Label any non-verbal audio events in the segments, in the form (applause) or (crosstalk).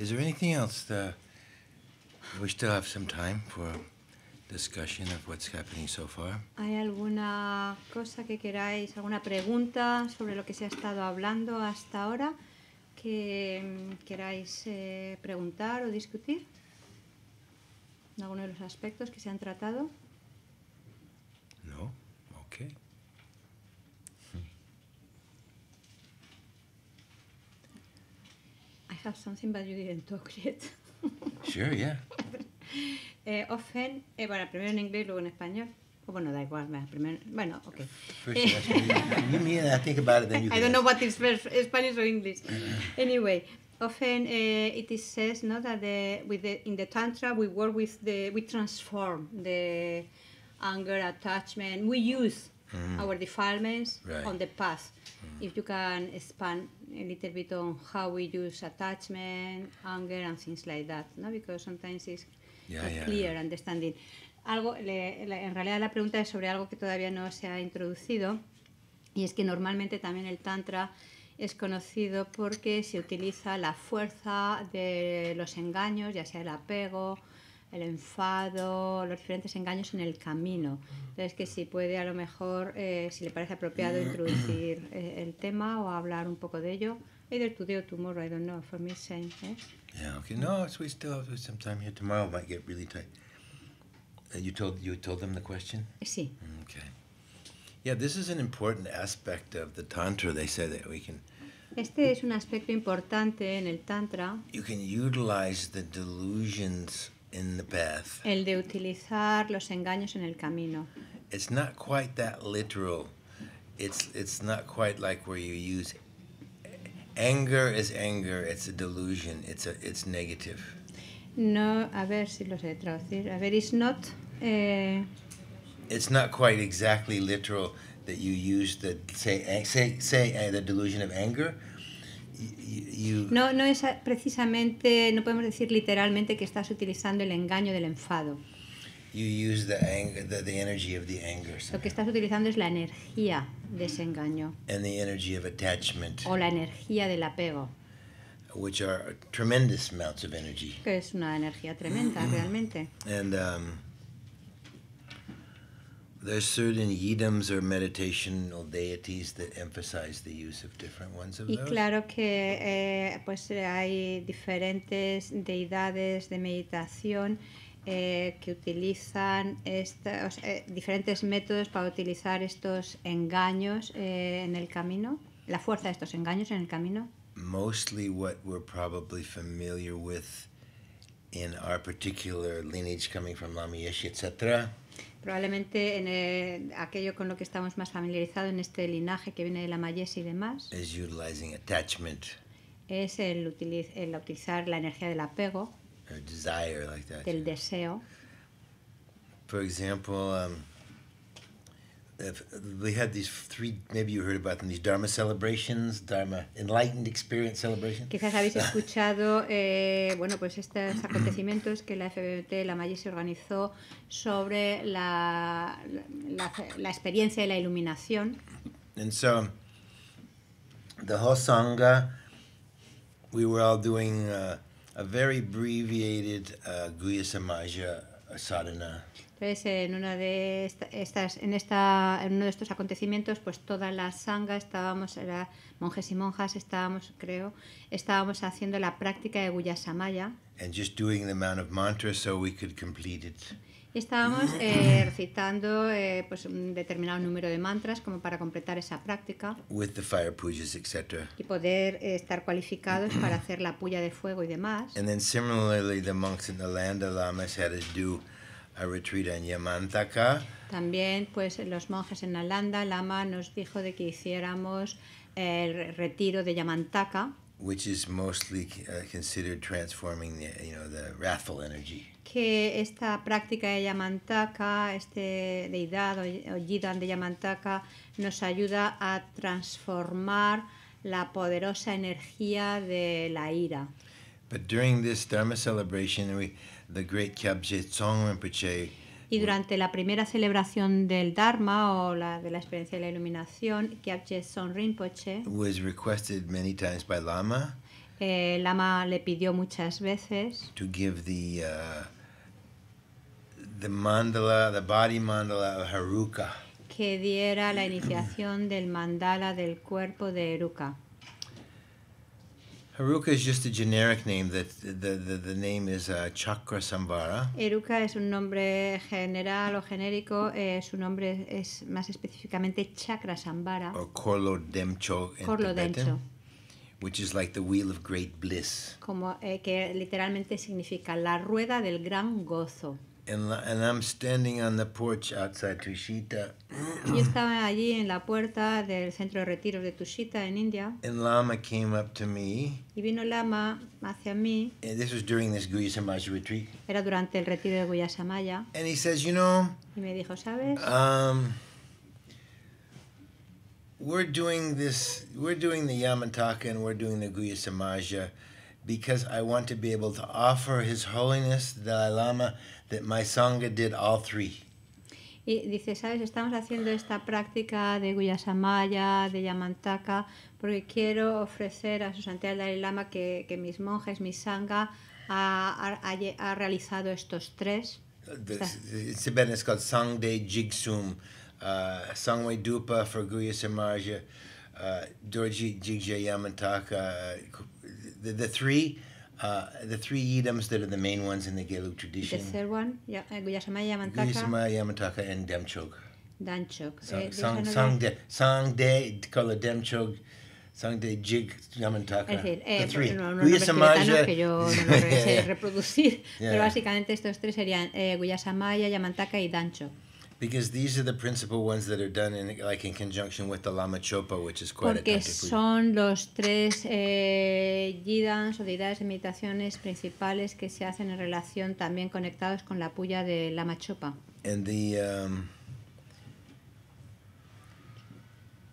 ¿Hay alguna cosa que queráis, alguna pregunta sobre lo que se ha estado hablando hasta ahora que queráis eh, preguntar o discutir? ¿Alguno de los aspectos que se han tratado? have something but you didn't talk yet. (laughs) Sure, yeah. (laughs) eh, often, eh, bueno, primero en inglés, luego en español. Oh, bueno, da igual, primero, bueno, ok. First, you mean I think about it, then you (laughs) I don't know what is first, Spanish or English. (clears throat) anyway, often eh, it is says no, that the, with the, in the Tantra we work with the, we transform the anger, attachment, we use mm. our defilements right. on the path. Mm. If you can expand a little bit on how we use attachment, anger, and things like that, no? Because sometimes it's clear understanding. Algo, en realidad la pregunta es sobre algo que todavía no se ha introducido y es que normalmente también el tantra es conocido porque se utiliza la fuerza de los engaños, ya sea el apego, el enfado, los diferentes engaños en el camino. Entonces, que si puede, a lo mejor, eh, si le parece apropiado, introducir eh, el tema o hablar un poco de ello. Either today or tomorrow, I don't know, for me, same. Eh. Yeah, okay. No, so we still have some time here. Tomorrow might get really tight. Uh, you told you told them the question. Sí. Okay. Yeah, this is an important aspect of the tantra. They say that we can. Este es un aspecto importante en el tantra. You can utilize the delusions in the path. El de utilizar los engaños en el camino. It's not quite that literal. It's it's not quite like where you use anger is anger. It's a delusion. It's a it's negative. No, a ver si lo sé traducir. A ver, it's not. Eh... It's not quite exactly literal that you use the say say say uh, the delusion of anger No, no es precisamente, no podemos decir literalmente que estás utilizando el engaño del enfado. Lo que estás utilizando es la energía de ese engaño. O la energía del apego. Que es una energía tremenda, realmente. Um, There's certain yidams or meditational deities that emphasize the use of different ones of those. Y claro que eh, pues hay diferentes deidades de meditación eh, que utilizan esta, o sea, eh, diferentes métodos para utilizar estos engaños eh, en el camino, la fuerza de estos engaños en el camino. Mostly what we're probably familiar with in our particular lineage coming from Lama Yeshi, etc probablemente en eh, aquello con lo que estamos más familiarizados en este linaje que viene de la mayes y demás. Es el, el, utilizar la energía del apego, el del deseo. Por ejemplo, um, if we had these three, maybe you heard about them, these Dharma celebrations, Dharma enlightened experience celebrations. Quizás habéis (laughs) escuchado, eh, bueno, pues estos acontecimientos que la FBT, la Magi se organizó sobre la, la, la experiencia de la iluminación. And so, the whole Sangha, we were all doing uh, a very abbreviated uh, Guhya Samaja sadhana. en una de estas, en esta, en uno de estos acontecimientos, pues toda la sanga estábamos, era, monjes y monjas estábamos, creo, estábamos haciendo la práctica de Guyasamaya. Y estábamos eh, mm-hmm. recitando eh, pues un determinado número de mantras como para completar esa práctica. Y poder eh, estar cualificados para hacer la puya de fuego y demás. Lamas a en Yamantaka. También, pues, los monjes en Nalanda, Lama nos dijo de que hiciéramos el retiro de Yamantaka. Uh, que esta práctica de Yamantaka, este deidad o, Yidan de Yamantaka, nos ayuda a transformar la poderosa energía de la ira. But during this Dharma celebration, The Great Y durante la primera celebración del Dharma o la de la experiencia de la iluminación, Kyabje Tsong Rinpoche was requested many times by Lama. Eh, Lama le pidió muchas veces to give the uh, the mandala, the body mandala of Haruka. Que diera la iniciación del mandala del cuerpo de Haruka. Haruka es just a generic name. That the, the, the name is uh, Chakra Sambara. Eruka es un nombre general o genérico. Eh, su nombre es más específicamente Chakra Sambara. O Korlo Demcho en Korlo Demcho. Which is like the wheel of great bliss. Como eh, que literalmente significa la rueda del gran gozo. and, and I'm standing on the porch outside Tushita. (clears throat) Yo estaba allí en la puerta del centro de retiro de Tushita en India. And Lama came up to me. Y vino Lama hacia mí. And this was during this Guya retreat. Era durante el retiro de Guya And he says, you know. Y me dijo, sabes. Um, we're doing this. We're doing the Yamataka and we're doing the Guya because I want to be able to offer His Holiness the Dalai Lama. that my sangha did all three. Y dice, ¿sabes? Estamos haciendo esta práctica de Guyasamaya, de Yamantaka, porque quiero ofrecer a su santidad Dalai Lama que, que mis monjes, mi sangha, ha, ha, realizado estos tres. Tibetan is called Sangde Jigsum, uh, Sangwe Dupa for Guyasamaya, uh, Dorji Jigje Yamantaka. Uh, the, the three Uh, the three yidams that are the main ones in the Gelug tradition. The third one, yeah, uh, Guyashamaya Yamantaka. Guyashamaya Yamantaka and Demchog. Danchog. Song eh, sang, sang, de, Song de, call it Demchog. Sang de Jig Yamantaka. Es decir, eh, the three. No, no, Guyasamaya. Que yo no lo (laughs) reproducir, yeah, yeah. pero básicamente estos tres serían eh, Guyasamaya, Yamantaka y Danchog. Because these are the principal ones that are done in, like in conjunction with the Lama Chopa, which is quite Porque son los tres eh, yidans o deidades de meditaciones principales que se hacen en relación también conectados con la puya de Lama Chopa. And the um,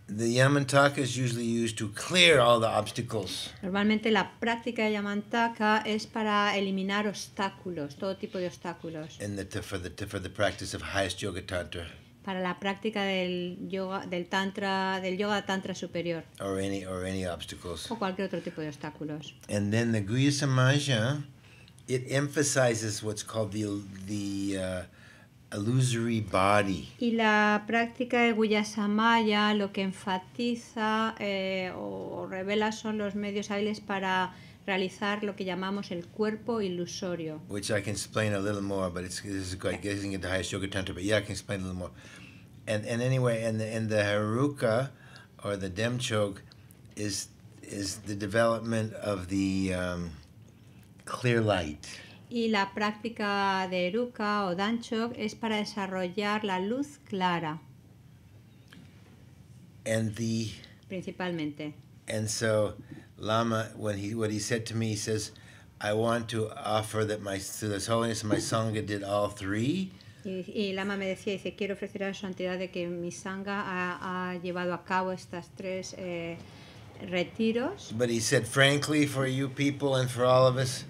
The Yamantaka is usually used to clear all the obstacles. Normalmente la práctica de Yamantaka es para eliminar obstáculos, todo tipo de obstáculos. In the, for, the, for the practice of highest yoga tantra. Para la práctica del yoga del tantra del yoga tantra superior. Or any or any obstacles. O cualquier otro tipo de obstáculos. And then the Guhya Samaja, it emphasizes what's called the the uh, illusory body. Y la práctica de Guyasamaya lo que enfatiza eh, o revela son los medios hábiles para realizar lo que llamamos el cuerpo ilusorio. Which I can explain a little more, but it's, this is quite getting into higher yoga tantra, but yeah, I can explain a little more. And, and anyway, and the, and the Haruka or the Demchok is, is the development of the um, clear light. y la práctica de Eruka o Danchok es para desarrollar la luz clara. And the, principalmente. And so Lama, when he, what he said to me, he says, I want to offer that my, to this holiness, my Sangha did all three. Y, y, Lama me decía, dice, quiero ofrecer a su entidad de que mi Sangha ha, ha llevado a cabo estas tres eh, retiros. But he said, frankly, for you people and for all of us,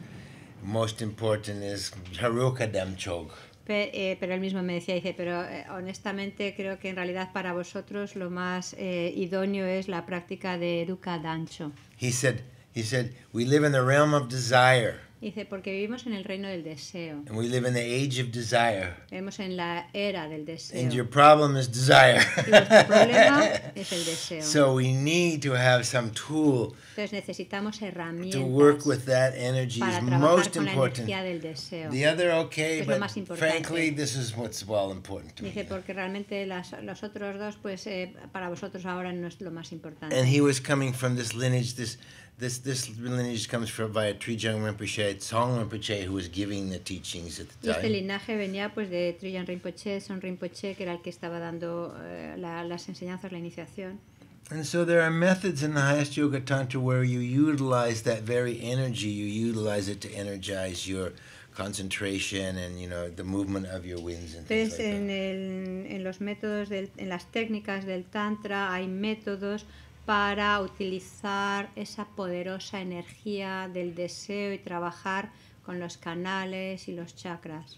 most important is Haruka Damchog. Eh, pero, el él mismo me decía, dice, pero eh, honestamente creo que en realidad para vosotros lo más eh, idóneo es la práctica de Dukkha Dancho. He said, he said, we live in the realm of desire. Dice, porque vivimos en el reino del deseo. And we live in the age of desire. Vivimos en la era del deseo. And your problem is desire. y nuestro problema (laughs) es el deseo. So we need to have some tool. Entonces necesitamos herramientas. To work with that energy is most important. La energía del deseo. The other okay, but frankly, this is what's well important to Dice, me. porque realmente las, los otros dos, pues eh, para vosotros ahora no es lo más importante. And he was coming from this lineage, this this this lineage comes from via Trijang Rinpoche, Song Rinpoche, who was giving the teachings at the time. Y este linaje venía pues de Trijang Rinpoche, Song Rinpoche, que era el que estaba dando uh, la, las enseñanzas, la iniciación. And so there are methods in the highest yoga tantra where you utilize that very energy, you utilize it to energize your concentration and you know the movement of your winds and Entonces, things like en, that. El, en los métodos del, en las técnicas del tantra hay métodos para utilizar esa poderosa energía del deseo y trabajar con los canales y los chakras.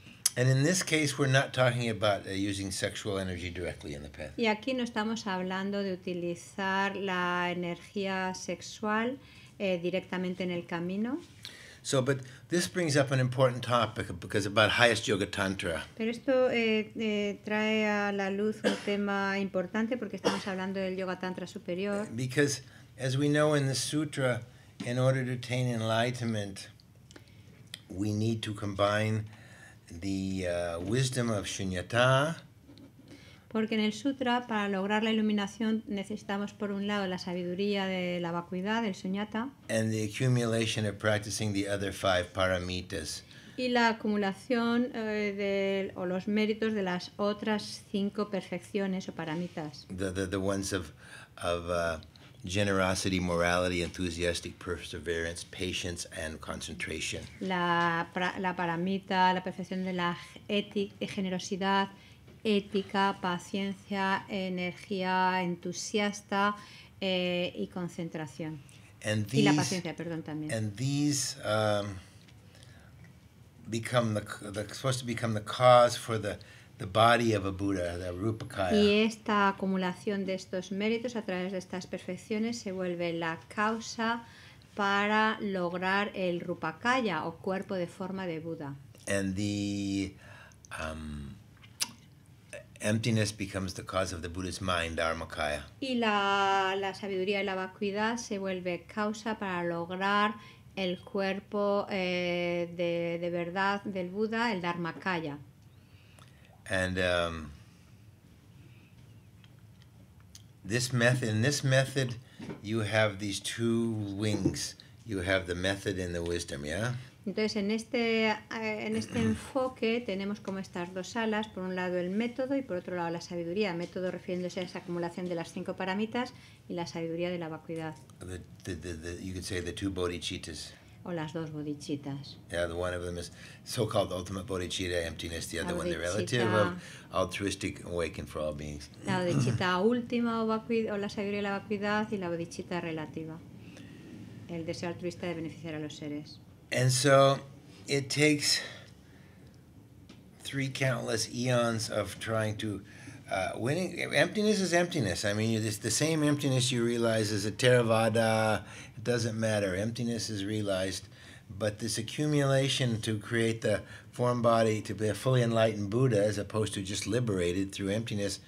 Y aquí no estamos hablando de utilizar la energía sexual eh, directamente en el camino. So, but this brings up an important topic because about highest yoga tantra. Pero esto eh, eh, trae a la luz un tema importante porque estamos hablando del yoga tantra superior. Because, as we know in the sutra, in order to attain enlightenment, we need to combine the uh, wisdom of shunyata Porque en el sutra, para lograr la iluminación, necesitamos por un lado la sabiduría de la vacuidad, del sunyata. Y la acumulación eh, o los méritos de las otras cinco perfecciones o paramitas. The, the, ones of, of uh, generosity, morality, enthusiastic perseverance, patience and concentration. La, la paramita, la perfección de la ética, eh, generosidad, ética, paciencia, energía, entusiasta eh, y concentración. y la paciencia, perdón, también. Y esta acumulación de estos méritos a través de estas perfecciones se vuelve la causa para lograr el Rupakaya o cuerpo de forma de Buda. And um, emptiness becomes the cause of the Buddha's mind, Dharmakaya. Y la, la sabiduría y la vacuidad se vuelve causa para lograr el cuerpo eh, de, de verdad del Buda, el Dharmakaya. And um, this method, in this method, you have these two wings. You have the method and the wisdom, yeah? Entonces, en este, eh, en este enfoque tenemos como estas dos alas, por un lado el método y por otro lado la sabiduría. Método refiriéndose a esa acumulación de las cinco paramitas y la sabiduría de la vacuidad. O las dos bodichitas. one of so-called ultimate bodhicitta emptiness, la one altruistic for all beings. La (clears throat) última o, la sabiduría de la vacuidad y la bodichita relativa, el deseo altruista de beneficiar a los seres. And so it takes three countless eons of trying to uh, winning emptiness is emptiness. I mean, it's the same emptiness you realize as a Theravada. It doesn't matter. Emptiness is realized, but this accumulation to create the form body to be a fully enlightened Buddha, as opposed to just liberated through emptiness,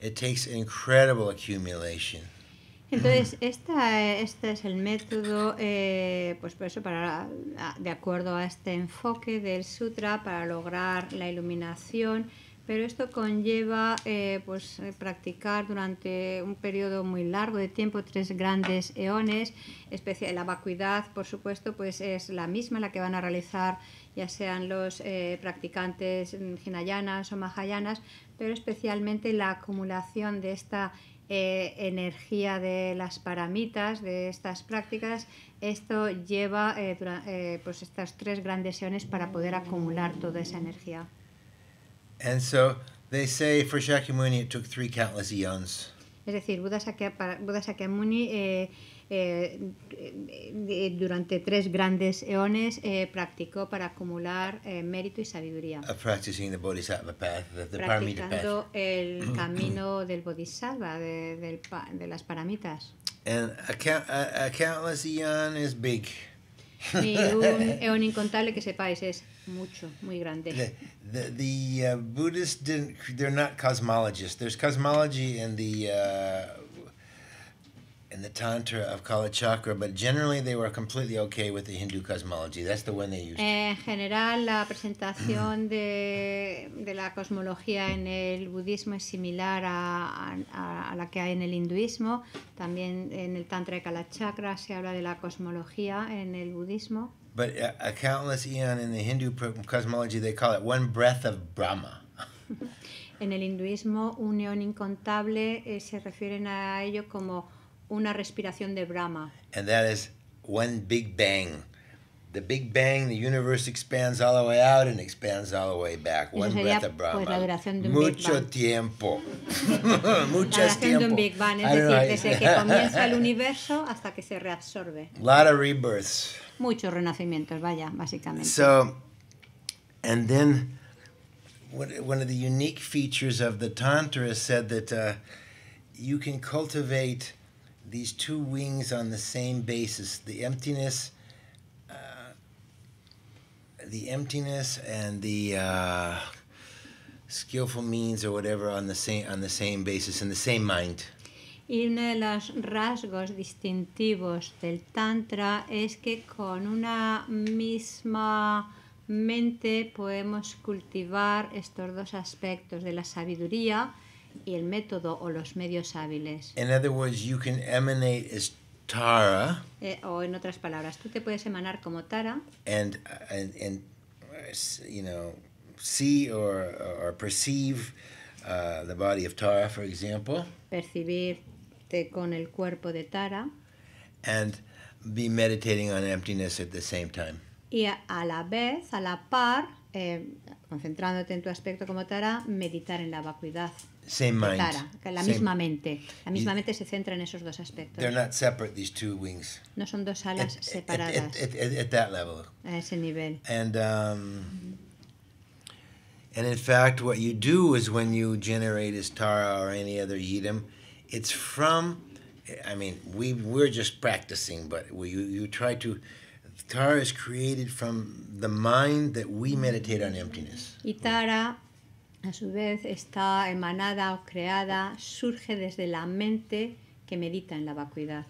it takes incredible accumulation. Entonces, esta, este es el método, eh, pues eso, para, de acuerdo a este enfoque del sutra, para lograr la iluminación, pero esto conlleva eh, pues, eh, practicar durante un periodo muy largo de tiempo, tres grandes eones, la vacuidad, por supuesto, pues es la misma la que van a realizar ya sean los practicantes hinayanas o mahayanas, pero especialmente la acumulación de esta eh, energía de las paramitas, de estas prácticas, esto lleva eh, eh, pues estas tres grandes sesiones para poder acumular toda esa energía. And so they say for Shakyamuni it took three countless Es decir, Buda, para, Buda eh, eh, eh, eh, durante tres grandes eones eh, practicó para acumular eh, mérito y sabiduría. Practicando el (clears throat) camino del bodhisattva, de, de las paramitas. And countless eon is big. Y un (laughs) eón incontable que sepáis es mucho, muy grande. The, the, the uh, Buddhists didn't, they're not cosmologists. There's cosmology in the uh, and the Tantra of Kalachakra, but generally they were completely okay with the Hindu cosmology. That's the one they used. En general, la presentación (clears throat) de, de la cosmología en el budismo es similar a, a, a, la que hay en el hinduismo. También en el Tantra de Kalachakra se habla de la cosmología en el budismo. But a, a countless eon in the Hindu cosmology, they call it one breath of Brahma. (laughs) en el hinduismo, un incontable eh, se refieren a ello como una respiración de Brahma. And that is one big bang. The big bang, the universe expands all the way out and expands all the way back. One breath of pues, Brahma. Mucho tiempo. (laughs) Mucho tiempo. De un big bang, es decir, desde que comienza el (laughs) universo hasta que se reabsorbe. rebirths. Muchos renacimientos, vaya, básicamente. So, and then one of the unique features of the Tantra is said that uh, you can cultivate these two wings on the same basis the emptiness uh, the emptiness and the uh, skillful means or whatever on the same on the same basis in the same mind Y uno de los rasgos distintivos del Tantra es que con una misma mente podemos cultivar estos dos aspectos de la sabiduría y el método o los medios hábiles. In other words, you can emanate as Tara. Eh, o en otras palabras, tú te puedes emanar como Tara. And and, and you know, see or or perceive uh, the body of Tara, for example. Percibirte con el cuerpo de Tara. And be meditating on emptiness at the same time. Y a, a la vez, a la par, eh, concentrándote en tu aspecto como Tara, meditar en la vacuidad Same mind. Tara, la Same. misma mente. La misma you, mente se centra en esos dos aspectos. They're not separate, these two wings. No son dos alas at, separadas. At, at, at, that level. A ese nivel. And, um, and in fact, what you do is when you generate as Tara or any other Yidam, it's from, I mean, we, we're just practicing, but we, you, you try to Tara is created from the mind that we meditate on emptiness. Y Tara, a su vez, está emanada o creada, surge desde la mente que medita en la vacuidad.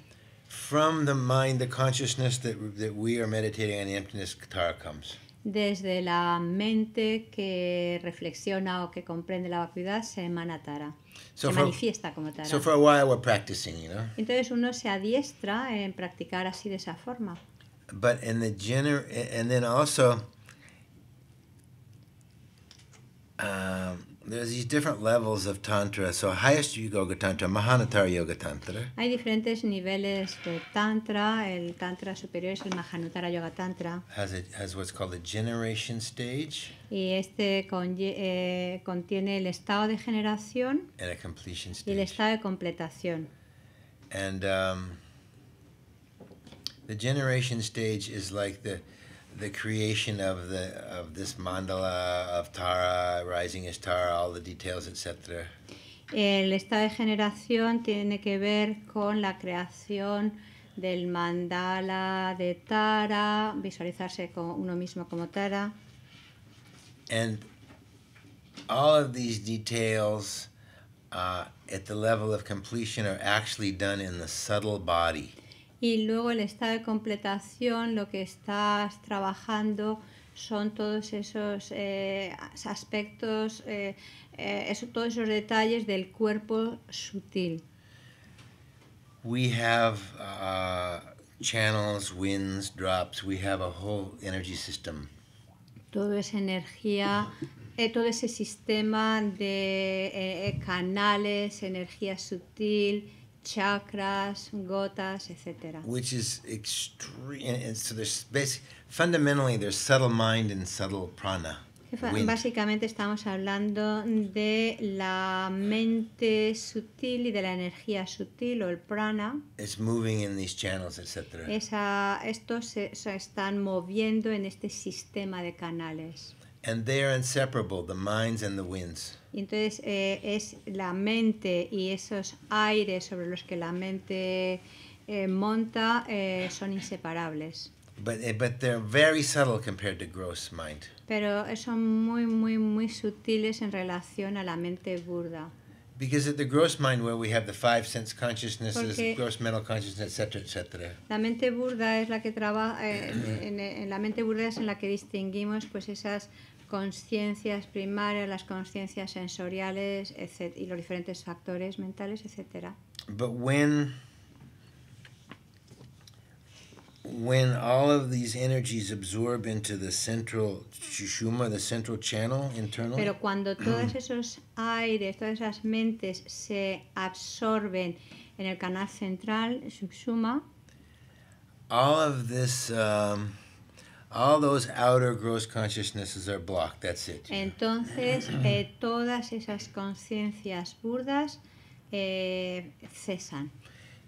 From the mind, the consciousness that, that we are meditating on emptiness, Tara comes. Desde la mente que reflexiona o que comprende la vacuidad se emana Tara. So se for, manifiesta como Tara. So for a while we're practicing, you know? Entonces uno se adiestra en practicar así de esa forma. but in the gener and then also um, there's these different levels of tantra. So highest yoga tantra, Mahanatara yoga tantra. Hay diferentes niveles de tantra. El tantra superior es el Mahanatara yoga tantra. Has it has what's called the generation stage. Y este con, eh, contiene el estado de generación. And a completion stage. Y el estado de completación. And um, the generation stage is like the the creation of the of this mandala of Tara, rising as Tara, all the details, etc. El estado de generación tiene que ver con la creación del mandala de Tara, visualizarse como uno mismo como Tara. And all of these details uh, at the level of completion are actually done in the subtle body. y luego el estado de completación, lo que estás trabajando son todos esos eh, aspectos, eh, eh, todos esos detalles del cuerpo sutil. We have uh, channels, winds, drops, we have a whole energy system. Todo esa energía, todo ese sistema de canales, energía sutil, chakras, gotas, etc. Which is extreme. And so there's basic, fundamentally there's subtle mind and subtle prana. Wind. Básicamente estamos hablando de la mente sutil y de la energía sutil o el prana. It's moving in these channels, etc. Esa, estos se, se están moviendo en este sistema de canales. And they are inseparable, the minds and the winds. Y entonces eh, es la mente y esos aires sobre los que la mente eh, monta eh, son inseparables. But, eh, but they're very subtle compared to gross mind. Pero son muy, muy, muy sutiles en relación a la mente burda. Because at the gross mind, where we have the five sense consciousnesses, Porque gross mental consciousness, etc., etc. La mente burda es la que trabaja. Eh, en, en, en, la mente burda es en la que distinguimos, pues esas conciencias primarias, las conciencias sensoriales etc., y los diferentes factores mentales, etcétera. But when, when all of these energies absorb into the central chushuma, the central channel internal. Pero cuando (clears throat) todos esos aires, todas esas mentes se absorben en el canal central, shushuma. All of this. Um, All those outer gross consciousnesses are blocked. That's it. Entonces, eh, todas esas conciencias burdas eh, cesan.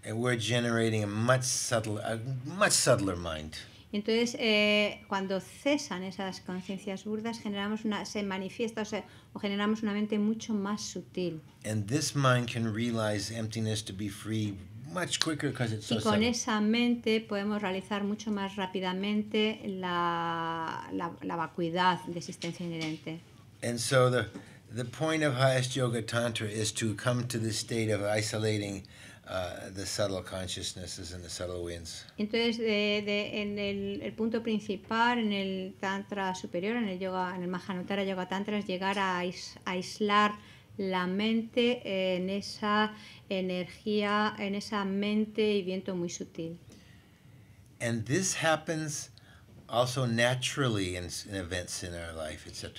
And we're generating a much subtler, a much subtler mind. Entonces, eh, cuando cesan esas conciencias burdas, generamos una, se manifiesta o, sea, o generamos una mente mucho más sutil. And this mind can realize emptiness to be free much quicker because it's so y con simple. esa mente podemos realizar mucho más rápidamente la, la, la vacuidad de existencia inherente. And so the, the point of highest yoga tantra is to come to the state of isolating Uh, the subtle consciousnesses and the subtle winds. Entonces, de, de, en el, el, punto principal, en el Tantra superior, en el yoga, en el Mahanutara Yoga Tantra, es llegar a, ais, a aislar la mente en esa energía, en esa mente y viento muy sutil.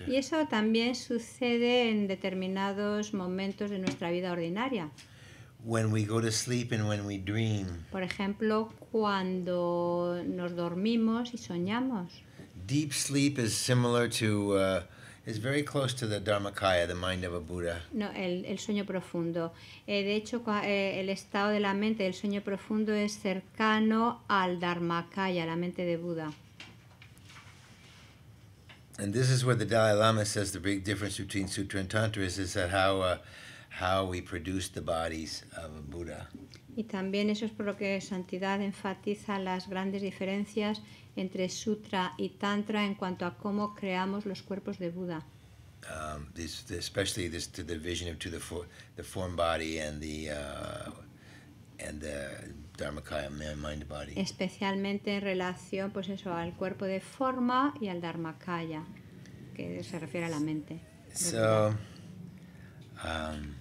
Y eso también sucede en determinados momentos de nuestra vida ordinaria. Por ejemplo, cuando nos dormimos y soñamos. Deep sleep is similar to uh, is very close to the Dharmakaya, the mind of a Buddha. No, el, el sueño profundo. Eh, de hecho, eh, el estado de la mente del sueño profundo es cercano al Dharmakaya, la mente de Buda. And this is where the Dalai Lama says the big difference between Sutra and Tantra is, is that how, uh, how we produce the bodies of a Buddha. Y también eso es por lo que Santidad enfatiza las grandes diferencias entre Sutra y Tantra en cuanto a cómo creamos los cuerpos de Buda. Especialmente en relación, pues eso, al cuerpo de forma y al Dharmakaya, que se refiere a la mente. So, um,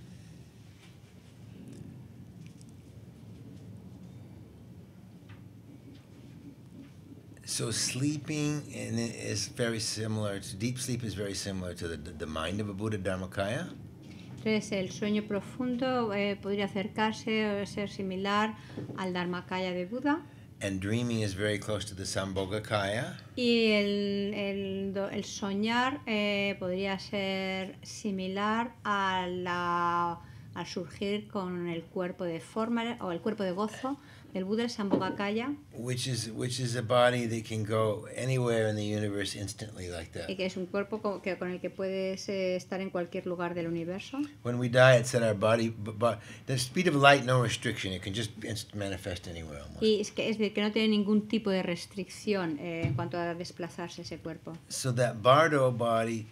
So sleeping and is very similar. To, deep sleep is very similar to the, the mind of a Buddha Dharmakaya. Entonces el sueño profundo eh, podría acercarse o ser similar al Dharmakaya de Buda. And dreaming is very close to the Sambhogakaya. Y el, el, el soñar eh, podría ser similar a la, al surgir con el cuerpo de forma o el cuerpo de gozo. El Buddha Sambhogakaya. Which is, which is a body that can go anywhere in the universe instantly like that. Y que es un cuerpo con, que, con el que puedes eh, estar en cualquier lugar del universo. When we die, it's said our body, but, but the speed of light, no restriction. It can just manifest anywhere. Almost. Y es, que, es decir, que no tiene ningún tipo de restricción eh, en cuanto a desplazarse ese cuerpo. So that bardo body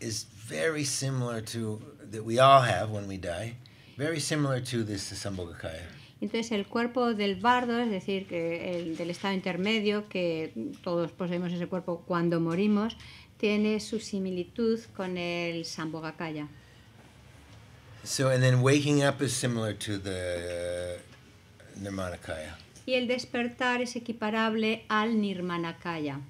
is very similar to, that we all have when we die, very similar to this Sambhogakaya. Entonces el cuerpo del bardo, es decir, que el, del estado intermedio, que todos poseemos ese cuerpo cuando morimos, tiene su similitud con el Sambhogakaya. Uh, y el despertar es equiparable al Nirmanakaya.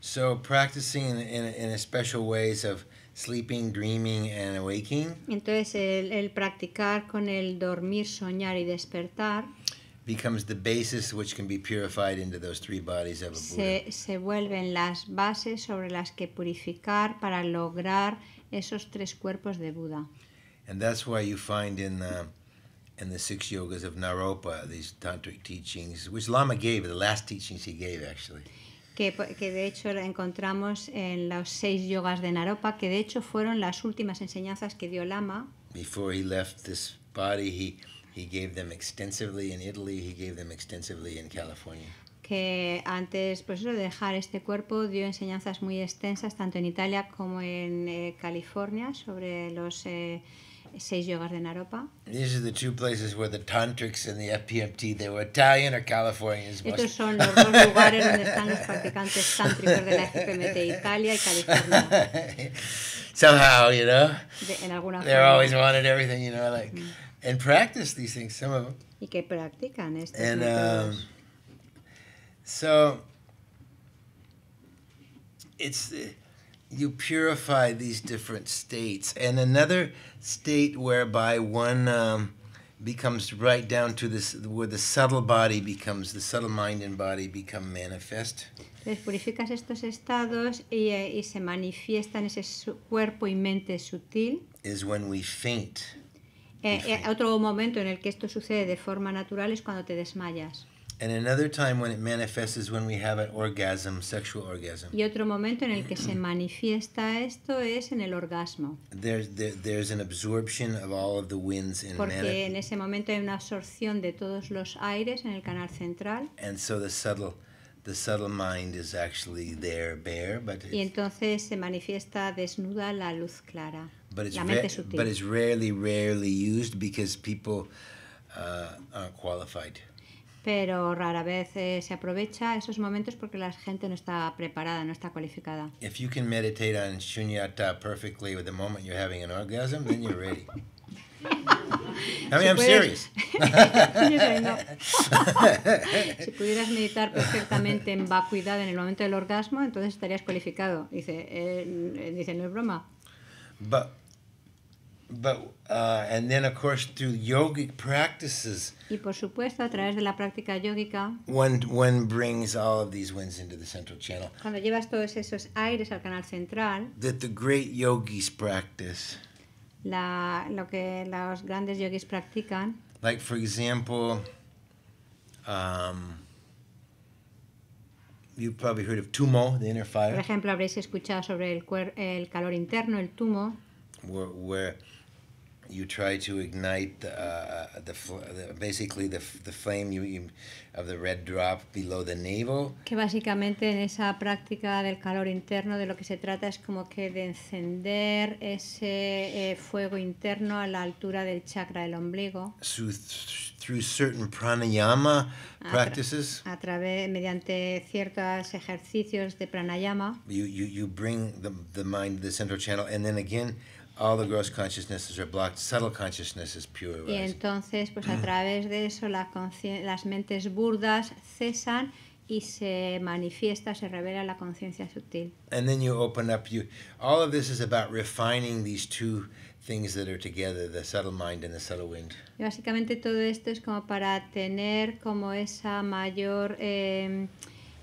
So practicing in, in, special ways of sleeping, dreaming and awaking. Entonces el, el practicar con el dormir, soñar y despertar becomes the basis which can be purified into those three bodies of a Buddha. Se, se vuelven las bases sobre las que purificar para lograr esos tres cuerpos de Buda. And that's why you find in the uh, and the six yogas of Naropa, these tantric teachings, which Lama gave, the last teachings he gave actually. que, que, de hecho la encontramos en los seis yogas de Naropa, que de hecho fueron las últimas enseñanzas que dio Lama. que antes pues de dejar este cuerpo dio enseñanzas muy extensas tanto en Italia como en eh, California sobre los eh, seis yogas de Naropa. These are the two places where the tantrics and the FPMT, they were Italian or Californians. Most. Estos son los dos lugares donde están los practicantes tántricos de la FPMT, Italia y California. (laughs) Somehow, you know, de, they're always wanted everything, you know, like, mm. and practice these things, some of them. Y que practican estos and, um, so, it's. Uh, you purify these different states. And another state whereby one um, becomes right down to this, where the subtle body becomes, the subtle mind and body become manifest. Entonces purificas estos estados y, eh, y se manifiestan ese su cuerpo y mente sutil. Is when we faint. Eh, we eh, faint. Otro momento en el que esto sucede de forma natural es cuando te desmayas. And another time when it manifests is when we have an orgasm, sexual orgasm. Y otro momento en el que se manifiesta esto es en el orgasmo. There's, there, there's an absorption of all of the winds in Porque en ese momento hay una absorción de todos los aires en el canal central. And so the subtle the subtle mind is actually there bare, but y entonces se manifiesta desnuda la luz clara, but it's la mente sutil. But it's rarely, rarely used because people uh, aren't qualified. pero rara vez eh, se aprovecha esos momentos porque la gente no está preparada, no está cualificada. If you can meditate on shunyata perfectly with the moment you're having an orgasm, then you're ready. (laughs) I mean, si (laughs) si pudieras meditar perfectamente en vacuidad en el momento del orgasmo, entonces estarías cualificado. Dice, eh, dice no es broma. But, uh, and then of course through yogic practices. Y por supuesto a través de la práctica yogica. One one brings all of these winds into the central channel. Cuando llevas todos esos aires al canal central. That the great yogis practice. La lo que los grandes yogis practican. Like for example, um, you've probably heard of tumo, the inner fire. Por ejemplo, habréis escuchado sobre el el calor interno, el tumo. where, where you try to ignite uh, the, the, basically the, the flame you, you, of the red drop below the navel. Que básicamente en esa práctica del calor interno de lo que se trata es como que de encender ese eh, fuego interno a la altura del chakra del ombligo. So, through certain pranayama a practices. A través mediante ciertos ejercicios de pranayama. You, you, you bring the, the mind to the central channel and then again All the gross consciousnesses are blocked. Subtle consciousness is pure y entonces, pues a mm. través de eso, la las mentes burdas cesan y se manifiesta, se revela la conciencia sutil. And then you open up you all of this is about refining these two things that are together, the subtle mind and the subtle wind. Y básicamente todo esto es como para tener como esa mayor eh,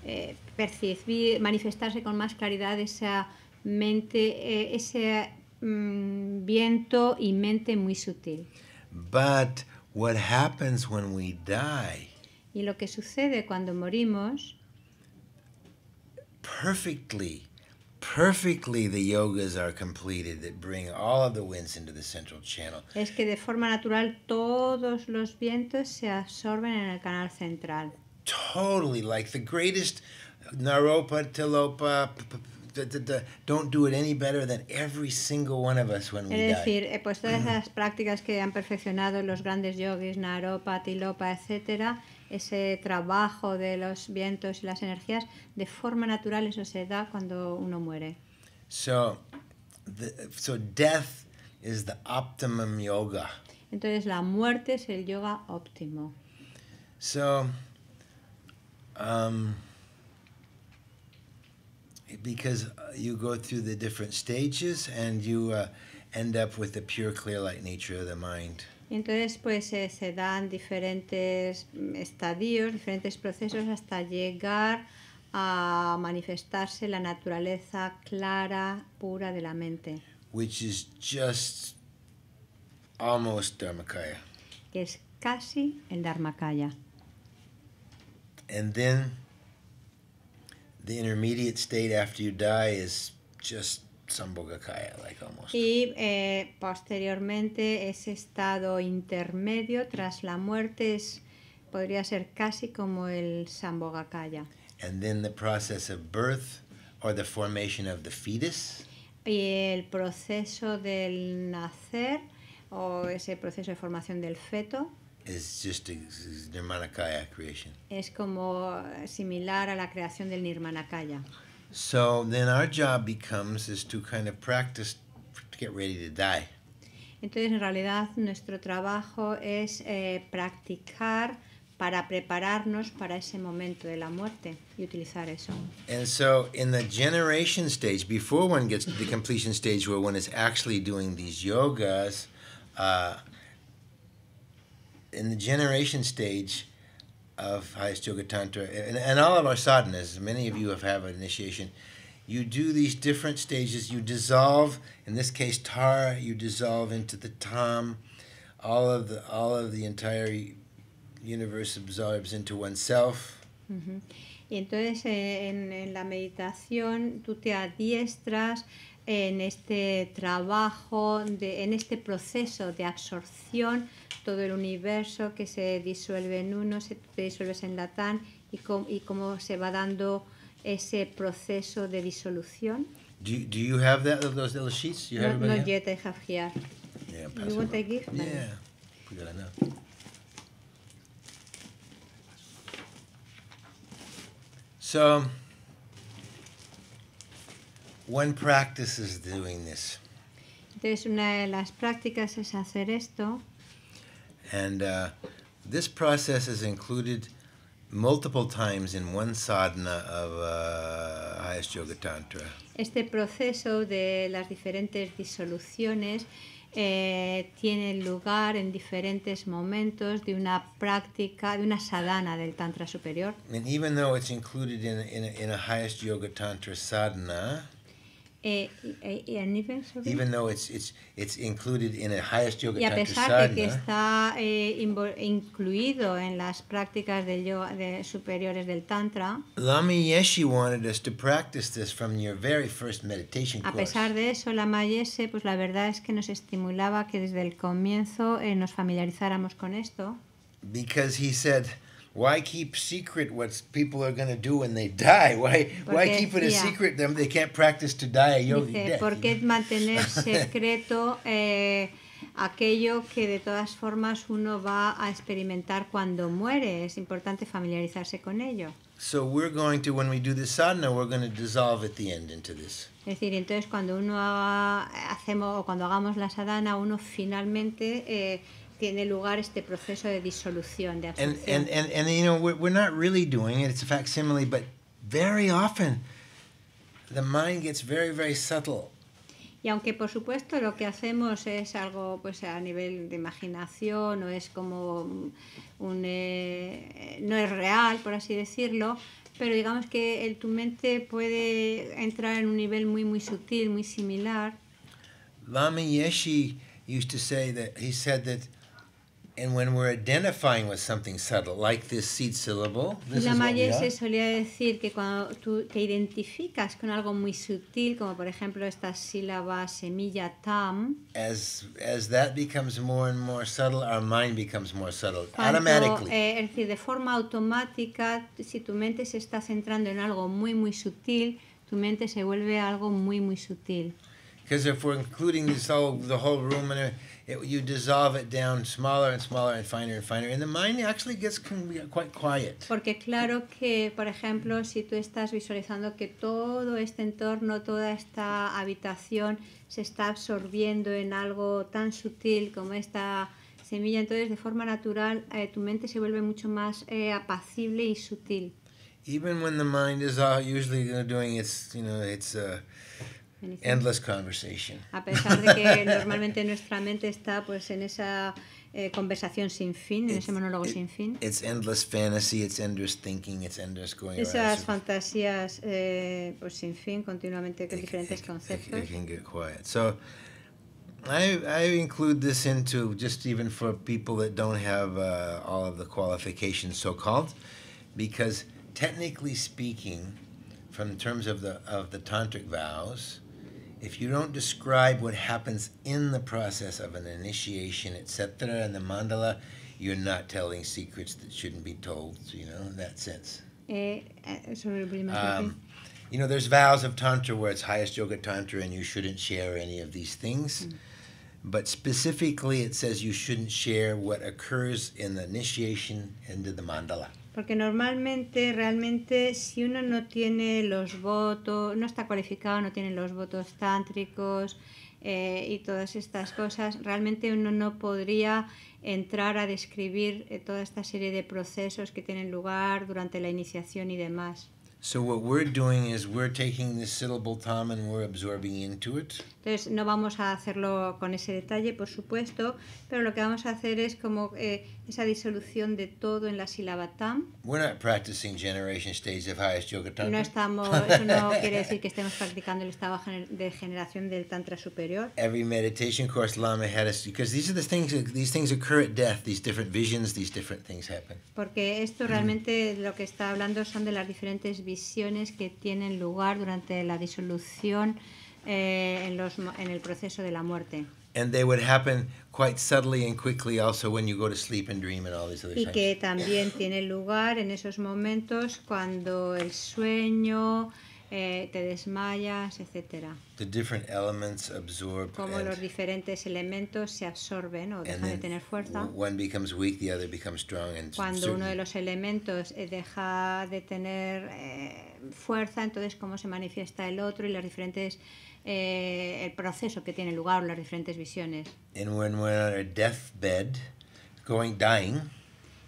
eh, percibir, manifestarse con más claridad esa mente, eh, ese mm, viento y mente muy sutil. But what happens when we die? Y lo que sucede cuando morimos. Perfectly, perfectly the yogas are completed that bring all of the winds into the central channel. Es que de forma natural todos los vientos se absorben en el canal central. Totally like the greatest Naropa, Tilopa, es decir, pues todas mm. esas prácticas que han perfeccionado los grandes yoguis, Naropa, Tilopa, etcétera, ese trabajo de los vientos y las energías, de forma natural eso se da cuando uno muere. So, so death is the optimum yoga. Entonces la muerte es el yoga óptimo. So, um, because uh, you go through the different stages and you uh, end up with the pure clear light nature of the mind. Entonces, pues eh, se dan diferentes mm, estadios, diferentes procesos hasta llegar a manifestarse la naturaleza clara, pura de la mente. Which is just almost Dharmakaya. Que es casi el Dharmakaya. And then intermediate just Y posteriormente ese estado intermedio tras la muerte es, podría ser casi como el Sambhogakaya. And Y el proceso del nacer o ese proceso de formación del feto. It's just it's Nirmanakaya creation. Es como similar a la creación del Nirmanakaya. So then our job becomes is to kind of practice to get ready to die. Entonces en realidad nuestro trabajo es eh, practicar para prepararnos para ese momento de la muerte y utilizar eso. And so in the generation stage, before one gets to the completion stage where one is actually doing these yogas, uh, in the generation stage of Highest Yoga Tantra, and, and all of our sadhanas, many of you have had an initiation, you do these different stages. You dissolve, in this case, tar, you dissolve into the Tom. All of the, all of the entire universe absorbs into oneself. -hmm. Y entonces eh, en, en la meditación tú te adiestras en este trabajo, de, en este proceso de absorción todo el universo que se disuelve en uno, se disuelve en la tan y, com, y cómo se va dando ese proceso de disolución. Do, do you have that, those little sheets? You have no, not have? yet, I have here. Yeah, pass you want a gift? Yeah, we got enough. So, one practice is doing this. Entonces, una de las prácticas es hacer esto. And uh, this process is included multiple times in one sadhana of uh, highest yoga tantra. Este proceso de las diferentes disoluciones eh, tiene lugar en diferentes momentos de una práctica, de una sadhana del tantra superior. And even though it's included in, in, in a highest yoga tantra sadhana, Eh, eh, eh Even though it's, it's, it's included in the highest yoga y a pesar de que está eh, incluido en las prácticas de yoga, de, superiores del tantra, Lama Yeshe wanted us to practice this from your very first meditation course. A pesar de eso, Lama Yeshe, pues la verdad es que nos estimulaba que desde el comienzo eh, nos familiarizáramos con esto. Because he said why keep secret what people are going to do when they (laughs) die? Why, porque, why keep it a secret? Them they can't practice to die a yogi dice, death. ¿Por qué mantener (laughs) secreto eh, aquello que de todas formas uno va a experimentar cuando muere? Es importante familiarizarse con ello. So we're going to, when we do this sadhana, we're going to dissolve at the end into this. Es decir, entonces cuando uno haga, hacemos o cuando hagamos la sadhana, uno finalmente eh, tiene lugar este proceso de disolución, de absorción. And, and, and, you know, we're, not really doing it, it's a facsimile, but very often the mind gets very, very subtle. Y aunque por supuesto lo que hacemos es algo pues a nivel de imaginación o es como un, eh, no es real, por así decirlo, pero digamos que el, tu mente puede entrar en un nivel muy muy sutil, muy similar. Lama Yeshi used to say that he said that And when we're identifying with something subtle, like this seed syllable, this is La Lamalle se solía decir que cuando tú te identificas con algo muy sutil, como por ejemplo esta sílaba semilla tam. As as that becomes more and more subtle, our mind becomes more subtle cuando, automatically. Eh, es decir, de forma automática, si tu mente se está centrando en algo muy muy sutil, tu mente se vuelve algo muy muy sutil. Because if we're including this whole the whole room and everything. it, you dissolve it down smaller and smaller and finer and Porque claro que, por ejemplo, si tú estás visualizando que todo este entorno, toda esta habitación se está absorbiendo en algo tan sutil como esta semilla, entonces de forma natural eh, tu mente se vuelve mucho más eh, apacible y sutil. Even when the mind is usually doing its, you know, its uh, endless conversation. A pesar de que (laughs) normalmente nuestra mente está pues en esa eh, conversación sin fin, en it's, ese monólogo it, sin fin. It's endless fantasy, it's endless thinking, it's endless going Esas around. fantasías eh, pues sin fin continuamente con diferentes it, conceptos. It, it can get quiet. So I, I include this into just even for people that don't have uh, all of the qualifications so called because technically speaking from terms of the of the tantric vows if you don't describe what happens in the process of an initiation, etc., and the mandala, you're not telling secrets that shouldn't be told, you know, in that sense. Eh, eh, um, you know, there's vows of Tantra where it's highest yoga Tantra and you shouldn't share any of these things. Mm. But specifically, it says you shouldn't share what occurs in the initiation into the mandala. Porque normalmente, realmente, si uno no tiene los votos, no está cualificado, no tiene los votos tántricos eh, y todas estas cosas, realmente uno no podría entrar a describir eh, toda esta serie de procesos que tienen lugar durante la iniciación y demás. So what we're doing is we're taking syllable tom and we're absorbing into entonces no vamos a hacerlo con ese detalle, por supuesto, pero lo que vamos a hacer es como eh, esa disolución de todo en la sílaba tam. No estamos, (laughs) eso no quiere decir que estemos practicando el estado de generación del tantra superior. Porque esto mm-hmm. realmente lo que está hablando son de las diferentes visiones que tienen lugar durante la disolución eh, en, los, en el proceso de la muerte. y que también (laughs) tiene lugar en esos momentos cuando el sueño eh, te desmayas, etc. Como los diferentes elementos se absorben o dejan de tener fuerza. Cuando uno de los elementos eh, deja de tener fuerza, entonces cómo se manifiesta el otro y las diferentes eh, el proceso que tiene lugar, en las diferentes visiones. And when going dying.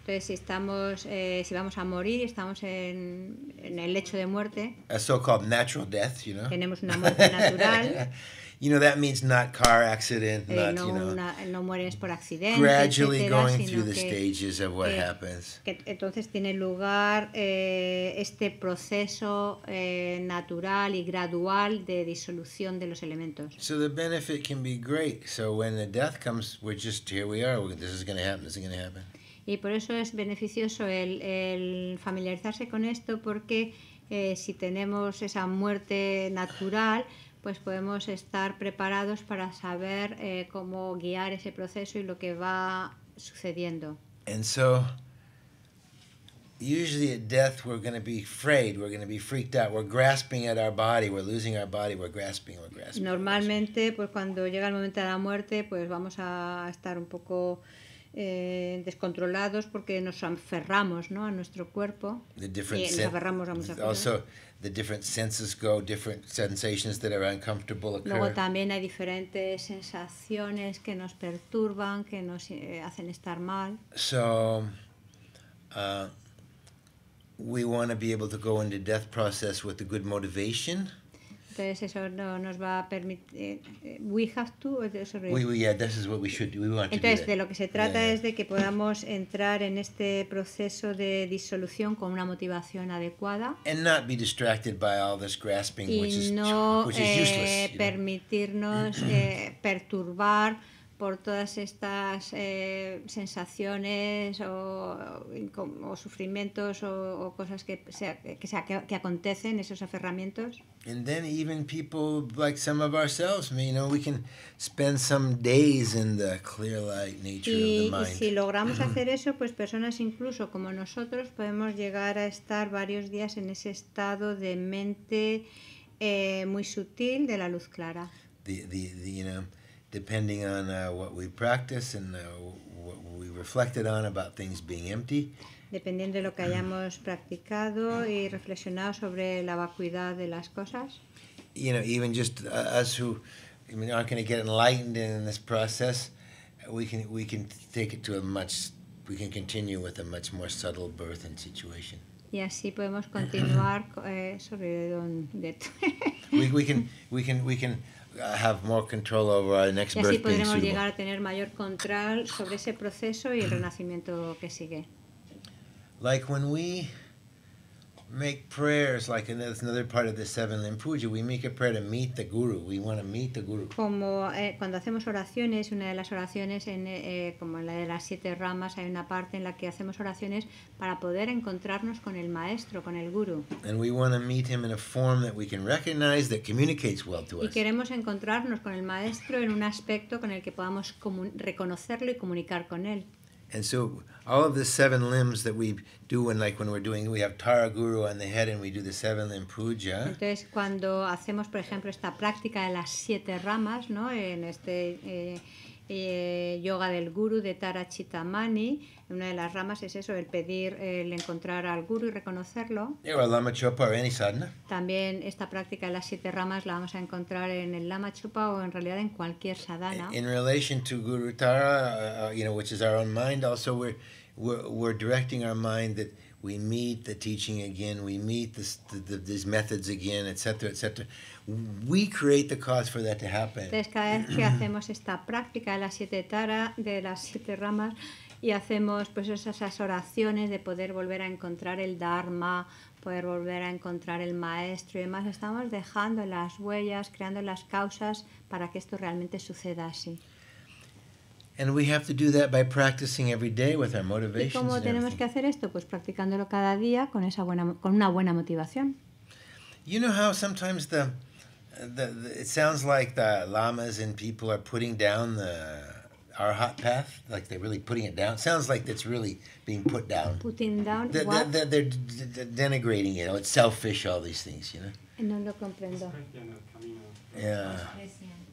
Entonces, si estamos, eh, si vamos a morir, estamos en, en el lecho de muerte. A natural death, Tenemos una muerte natural. (laughs) you know, that means not car accident, eh, not, no, you know, una, eh, no mueres por accidente, gradually going through the stages of what happens. Que entonces tiene lugar eh, este proceso eh, natural y gradual de disolución de los elementos. So the benefit can be great. So when the death comes, we're just here we are. This is going to happen. This is going to happen. Y por eso es beneficioso el, el familiarizarse con esto porque eh, si tenemos esa muerte natural pues podemos estar preparados para saber eh, cómo guiar ese proceso y lo que va sucediendo. And so, usually at death we're going to be afraid, we're going to be freaked out, we're grasping at our body, we're losing our body, we're grasping, we're grasping. Normalmente, pues cuando llega el momento de la muerte, pues vamos a estar un poco eh, descontrolados porque nos aferramos ¿no? a nuestro cuerpo y nos aferramos a muchas cosas. Luego también hay diferentes sensaciones que nos perturban, que nos eh, hacen estar mal. So, uh, we want to be able to go into death process with a good motivation. Entonces eso no nos va a permitir. Eh, eh, we have to. We, we, this is what we Entonces de lo que se trata es de que podamos entrar en este proceso de disolución con una motivación adecuada. y no permitirnos perturbar por todas estas eh, sensaciones o, o sufrimientos o, cosas que, sea, que, sea, que, acontecen, esos aferramientos. y, Y si logramos mm-hmm. hacer eso, pues personas incluso como nosotros podemos llegar a estar varios días en ese estado de mente eh, muy sutil de la luz clara. depending on uh, what we practice and uh, what we reflected on about things being empty. Dependiendo de lo que mm. hayamos practicado y reflexionado sobre la vacuidad de las cosas. You know, even just uh, us who I mean, aren't going to get enlightened in this process, we can we can take it to a much we can continue with a much more subtle birth and situation. Y así podemos (coughs) continuar eh, sorry, I don't get. we, we can we can we can have more control over our next llegar a tener mayor control sobre ese proceso y el (clears throat) renacimiento que sigue. Like when we Como cuando hacemos oraciones, una de las oraciones en eh, como en la de las siete ramas hay una parte en la que hacemos oraciones para poder encontrarnos con el maestro, con el guru. Y queremos encontrarnos con el maestro en un aspecto con el que podamos reconocerlo y comunicar con él. and so all of the seven limbs that we do when like when we're doing we have Tara Guru on the head and we do the seven limb puja. Entonces cuando hacemos por ejemplo esta práctica de las siete ramas, ¿no? En este eh, Eh, yoga del guru de Tara Chitamani. Una de las ramas es eso, el pedir, el encontrar al guru y reconocerlo. También esta práctica de las siete ramas la vamos a encontrar en el Lama Chupa o en realidad en cualquier sadhana. In relation to Guru Tara, uh, you know, which is our own mind, also we're, directing our mind that we meet the teaching again, we meet these methods again, etc., etc. We create the cause for that to happen. Entonces, cada vez que hacemos esta práctica de las siete, tara, de las siete ramas y hacemos pues esas, oraciones de poder volver a encontrar el Dharma, poder volver a encontrar el maestro y demás, estamos dejando las huellas, creando las causas para que esto realmente suceda así. ¿Y cómo tenemos que hacer esto? Pues practicándolo cada día con esa buena con una buena motivación. You know how sometimes the the, the, it sounds like the lamas and people are putting down the our hot path, like they're really putting it down. Sounds like it's really being put down. Putting down the, what? The, they're denigrating it. You know, it's selfish. All these things, you know. No lo comprendo. Yeah.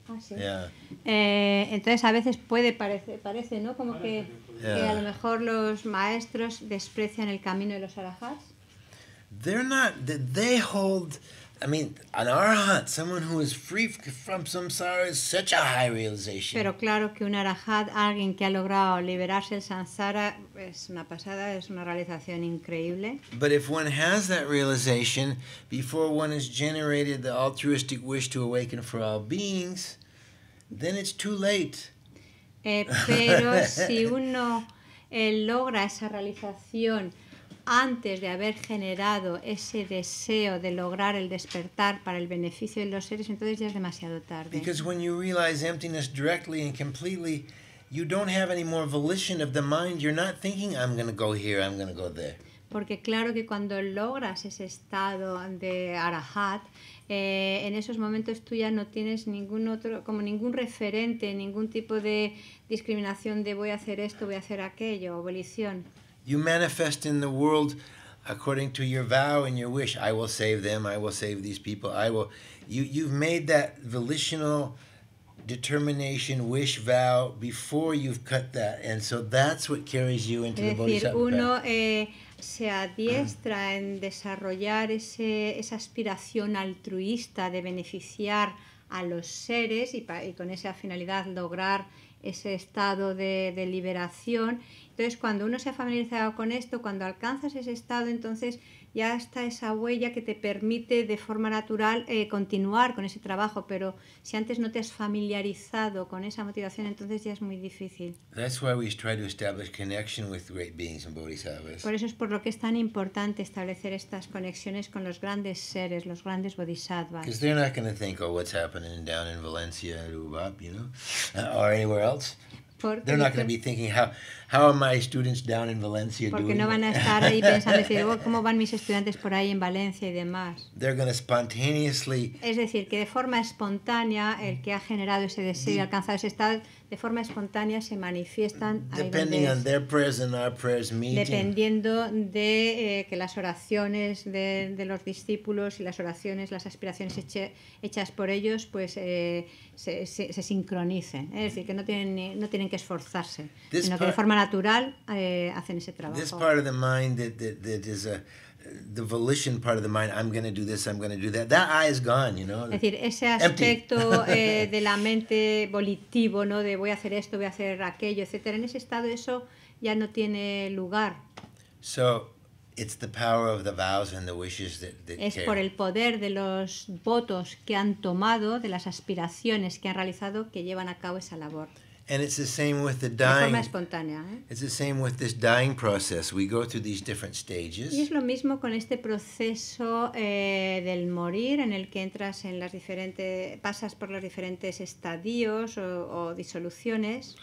Ah, sí. yeah. eh, entonces a veces puede parece, parece ¿no? Como que, yeah. que, a lo mejor los maestros desprecian el camino de los arahats. They're not. They hold. I mean, an arahat, someone who is free from samsara is such a high realization. Pero claro que un arahat, alguien que ha logrado liberarse del samsara, es una pasada, es una realización increíble. But if one has that realization before one has generated the altruistic wish to awaken for all beings, then it's too late. Eh, pero (laughs) si uno eh, logra esa realización antes de haber generado ese deseo de lograr el despertar para el beneficio de los seres, entonces ya es demasiado tarde. Porque claro que cuando logras ese estado de arahat, eh, en esos momentos tú ya no tienes ningún otro, como ningún referente, ningún tipo de discriminación de voy a hacer esto, voy a hacer aquello, o volición. You manifest in the world according to your vow and your wish. I will save them. I will save these people. I will. You you've made that volitional determination, wish, vow before you've cut that, and so that's what carries you into es the decir, bodhisattva. Uno, eh, se adiestra en desarrollar ese, esa aspiración altruista de beneficiar a los seres y, pa, y con esa finalidad lograr ese estado de, de liberación Entonces, cuando uno se ha familiarizado con esto, cuando alcanzas ese estado, entonces ya está esa huella que te permite de forma natural eh, continuar con ese trabajo, pero si antes no te has familiarizado con esa motivación, entonces ya es muy difícil. Por eso es por lo que es tan importante establecer estas conexiones con los grandes seres, los grandes bodhisattvas. Porque my Porque no van a estar ahí (laughs) oh, cómo van mis estudiantes por ahí en Valencia y demás. They're spontaneously Es decir, que de forma espontánea el que ha generado ese deseo y mm. alcanzado ese estado de forma espontánea se manifiestan depending on Dependiendo de eh, que las oraciones de, de, los discípulos y las oraciones, las aspiraciones hechas por ellos, pues eh, se, se, sincronicen. Es decir, que no tienen, no tienen que esforzarse, forma natural eh, hacen ese trabajo. This part of the mind that, that, that is a, the volition part of the mind, I'm going to do this, I'm going to do that. That eye is gone, you know. Es decir, ese aspecto eh, (laughs) de la mente volitivo, ¿no? De voy a hacer esto, voy a hacer aquello, etcétera. En ese estado eso ya no tiene lugar. So it's the power of the vows and the wishes that, that es care. por el poder de los votos que han tomado, de las aspiraciones que han realizado, que llevan a cabo esa labor. And it's the same with the dying. De forma espontánea. ¿eh? It's the same with this dying process. We go through these different stages. Y es lo mismo con este proceso eh, del morir, en el que entras en las diferentes, pasas por los diferentes estadios o, o disoluciones.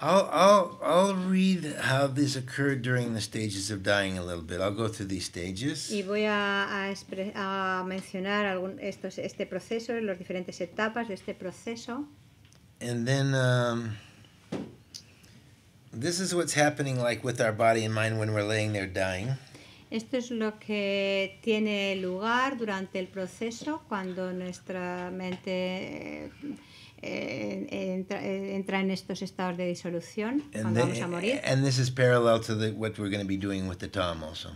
I'll, I'll, I'll read how this occurred during the stages of dying a little bit. I'll go through these stages. Y voy a, a, a mencionar algún, estos, este proceso, las diferentes etapas de este proceso. and then um, this is what's happening like with our body and mind when we're laying there dying. Esto es lo que tiene lugar durante el proceso cuando nuestra mente eh, eh entra, eh, entra, en estos estados de disolución and cuando the, vamos a morir. And this is parallel to the, what we're going to be doing with the Tom also.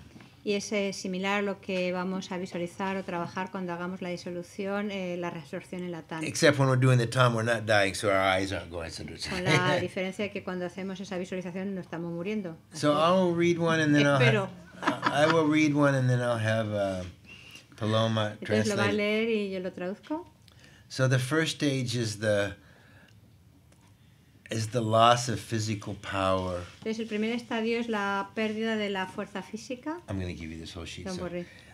y es eh, similar a lo que vamos a visualizar o trabajar cuando hagamos la disolución, eh, la resorción en la TAN. Except when we're doing the TAN, we're not dying, so our eyes aren't going to Con la (laughs) diferencia que cuando hacemos esa visualización no estamos muriendo. Así. So I'll read one and then I'll have, I will read one and then I'll have uh, Paloma translate. Entonces lo va a leer y yo lo traduzco. So the first stage is the is the loss of physical power. Entonces el primer estadio es la pérdida de la fuerza física. I'm going to give you this whole sheet.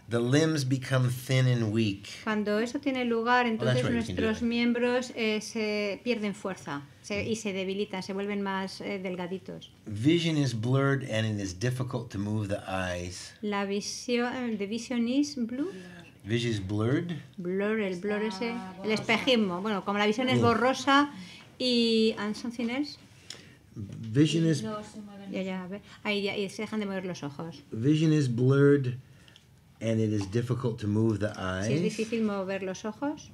The limbs become thin and weak. Cuando eso tiene lugar, entonces well, nuestros miembros eh, se pierden fuerza se, y se debilitan, se vuelven más eh, delgaditos. Vision is blurred and it is difficult to move the eyes. La visión, the vision is blue. Vision is blurred. Blur, el blur ese, el espejismo. Bueno, como la visión es borrosa. Yeah y and something else. Vision is Ya ya, ya, ahí ya, y se dejan de mover los ojos. Vision is blurred and it is difficult to move the eyes. Si es difícil mover los ojos.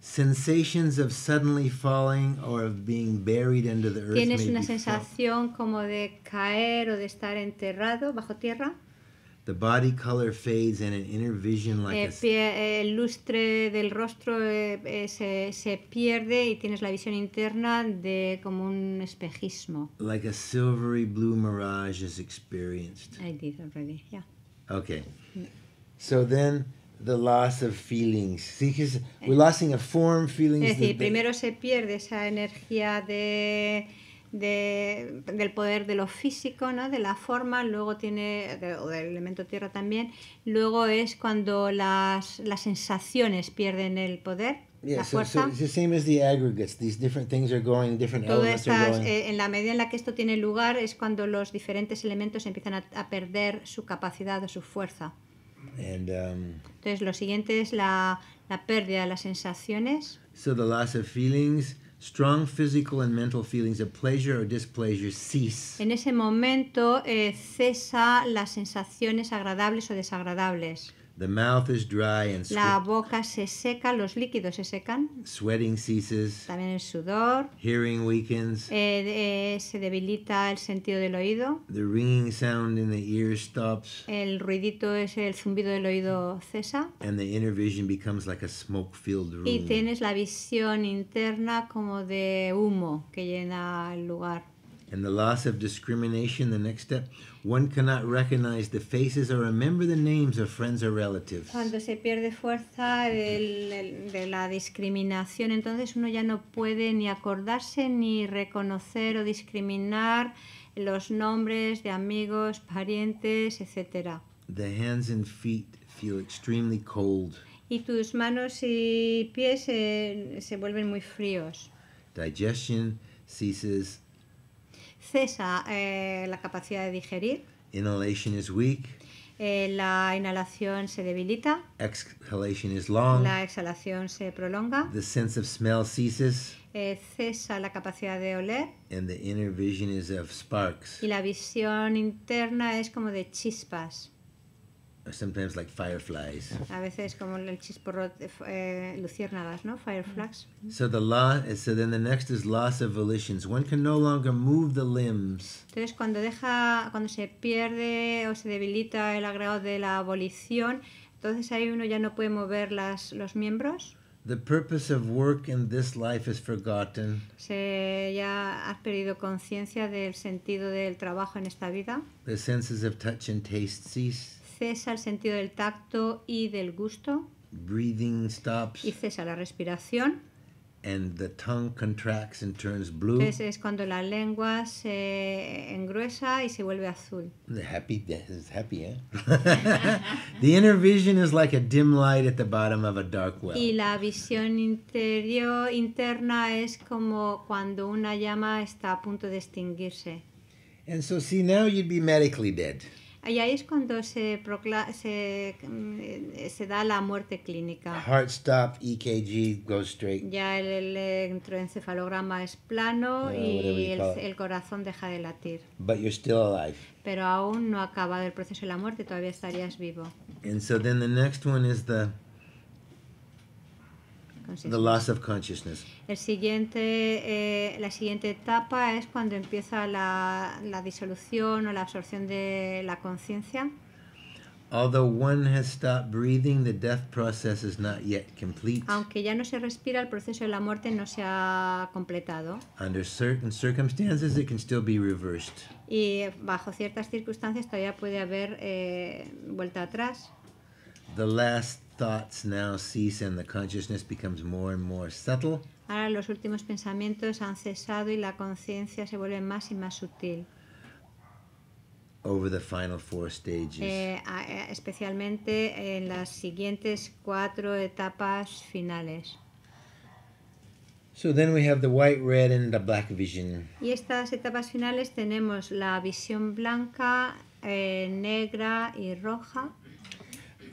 Sensations of suddenly falling or of being buried under the earth. Tienes una sensación felt. como de caer o de estar enterrado bajo tierra. The body color fades and an inner vision like eh, pie, el lustre del rostro eh, eh, se, se, pierde y tienes la visión interna de como un espejismo. Like a silvery blue mirage is experienced. I did already, yeah. Okay. Mm. So then the loss of feelings. See, eh. we're losing a form, feelings. Es decir, primero se pierde esa energía de de, del poder de lo físico, ¿no? de la forma, luego tiene, o del elemento tierra también, luego es cuando las, las sensaciones pierden el poder. la fuerza. Eh, en la medida en la que esto tiene lugar es cuando los diferentes elementos empiezan a, perder su capacidad o su fuerza. Um, Entonces lo siguiente es la, la pérdida de las sensaciones. So the loss of feelings, strong physical and mental feelings of pleasure or displeasure cease. En ese momento eh, cesa las sensaciones agradables o desagradables. The mouth is dry and La boca se seca, los líquidos se secan. Sweating ceases. También el sudor. Hearing weakens. Eh, eh, se debilita el sentido del oído. The ringing sound in the ear stops. El ruidito es el zumbido del oído cesa. And the inner vision becomes like a smoke-filled room. Y tienes la visión interna como de humo que llena el lugar and the loss of discrimination, the next step, one cannot recognize the faces or remember the names of friends or relatives. Cuando se pierde fuerza de, de la discriminación, entonces uno ya no puede ni acordarse ni reconocer o discriminar los nombres de amigos, parientes, etcétera. The hands and feet feel extremely cold. Y tus manos y pies se, se vuelven muy fríos. Digestion ceases cesa eh, la capacidad de digerir. Eh, la inhalación se debilita. La exhalación se prolonga. The sense of smell eh, cesa la capacidad de oler. Y la visión interna es como de chispas sometimes like fireflies. A veces como el chisporro eh, eh, luciérnagas, ¿no? Fireflies. So the loss, eh, so then the next is loss of volitions. One can no longer move the limbs. Entonces cuando deja, cuando se pierde o se debilita el agrado de la volición, entonces ahí uno ya no puede mover las, los miembros. The purpose of work in this life is forgotten. Se ya has perdido conciencia del sentido del trabajo en esta vida. The senses of touch and taste cease cesa el sentido del tacto y del gusto. Breathing stops. Y cesa la respiración. And the tongue contracts and turns blue. Entonces es cuando la lengua se engruesa y se vuelve azul. The happy is happy, eh? (laughs) the inner vision is like a dim light at the bottom of a dark well. Y la visión interior interna es como cuando una llama está a punto de extinguirse. And so see now you'd be medically dead. Y ahí es cuando se, eh, se, da la muerte clínica. Heart stop, EKG goes straight. Ya el, electroencefalograma es plano ah, y el, corazón deja de latir. But you're still alive. Pero aún no ha acabado el proceso de la muerte, todavía estarías vivo. And the next one el siguiente, eh, la siguiente etapa es cuando empieza la, la disolución o la absorción de la conciencia. Aunque ya no se respira, el proceso de la muerte no se ha completado. Y bajo ciertas circunstancias todavía puede haber eh, vuelta atrás. last Ahora los últimos pensamientos han cesado y la conciencia se vuelve más y más sutil. Over the final four stages. Eh, eh, especialmente en las siguientes cuatro etapas finales. So then we have the white, red and the black vision. Y estas etapas finales tenemos la visión blanca, eh, negra y roja.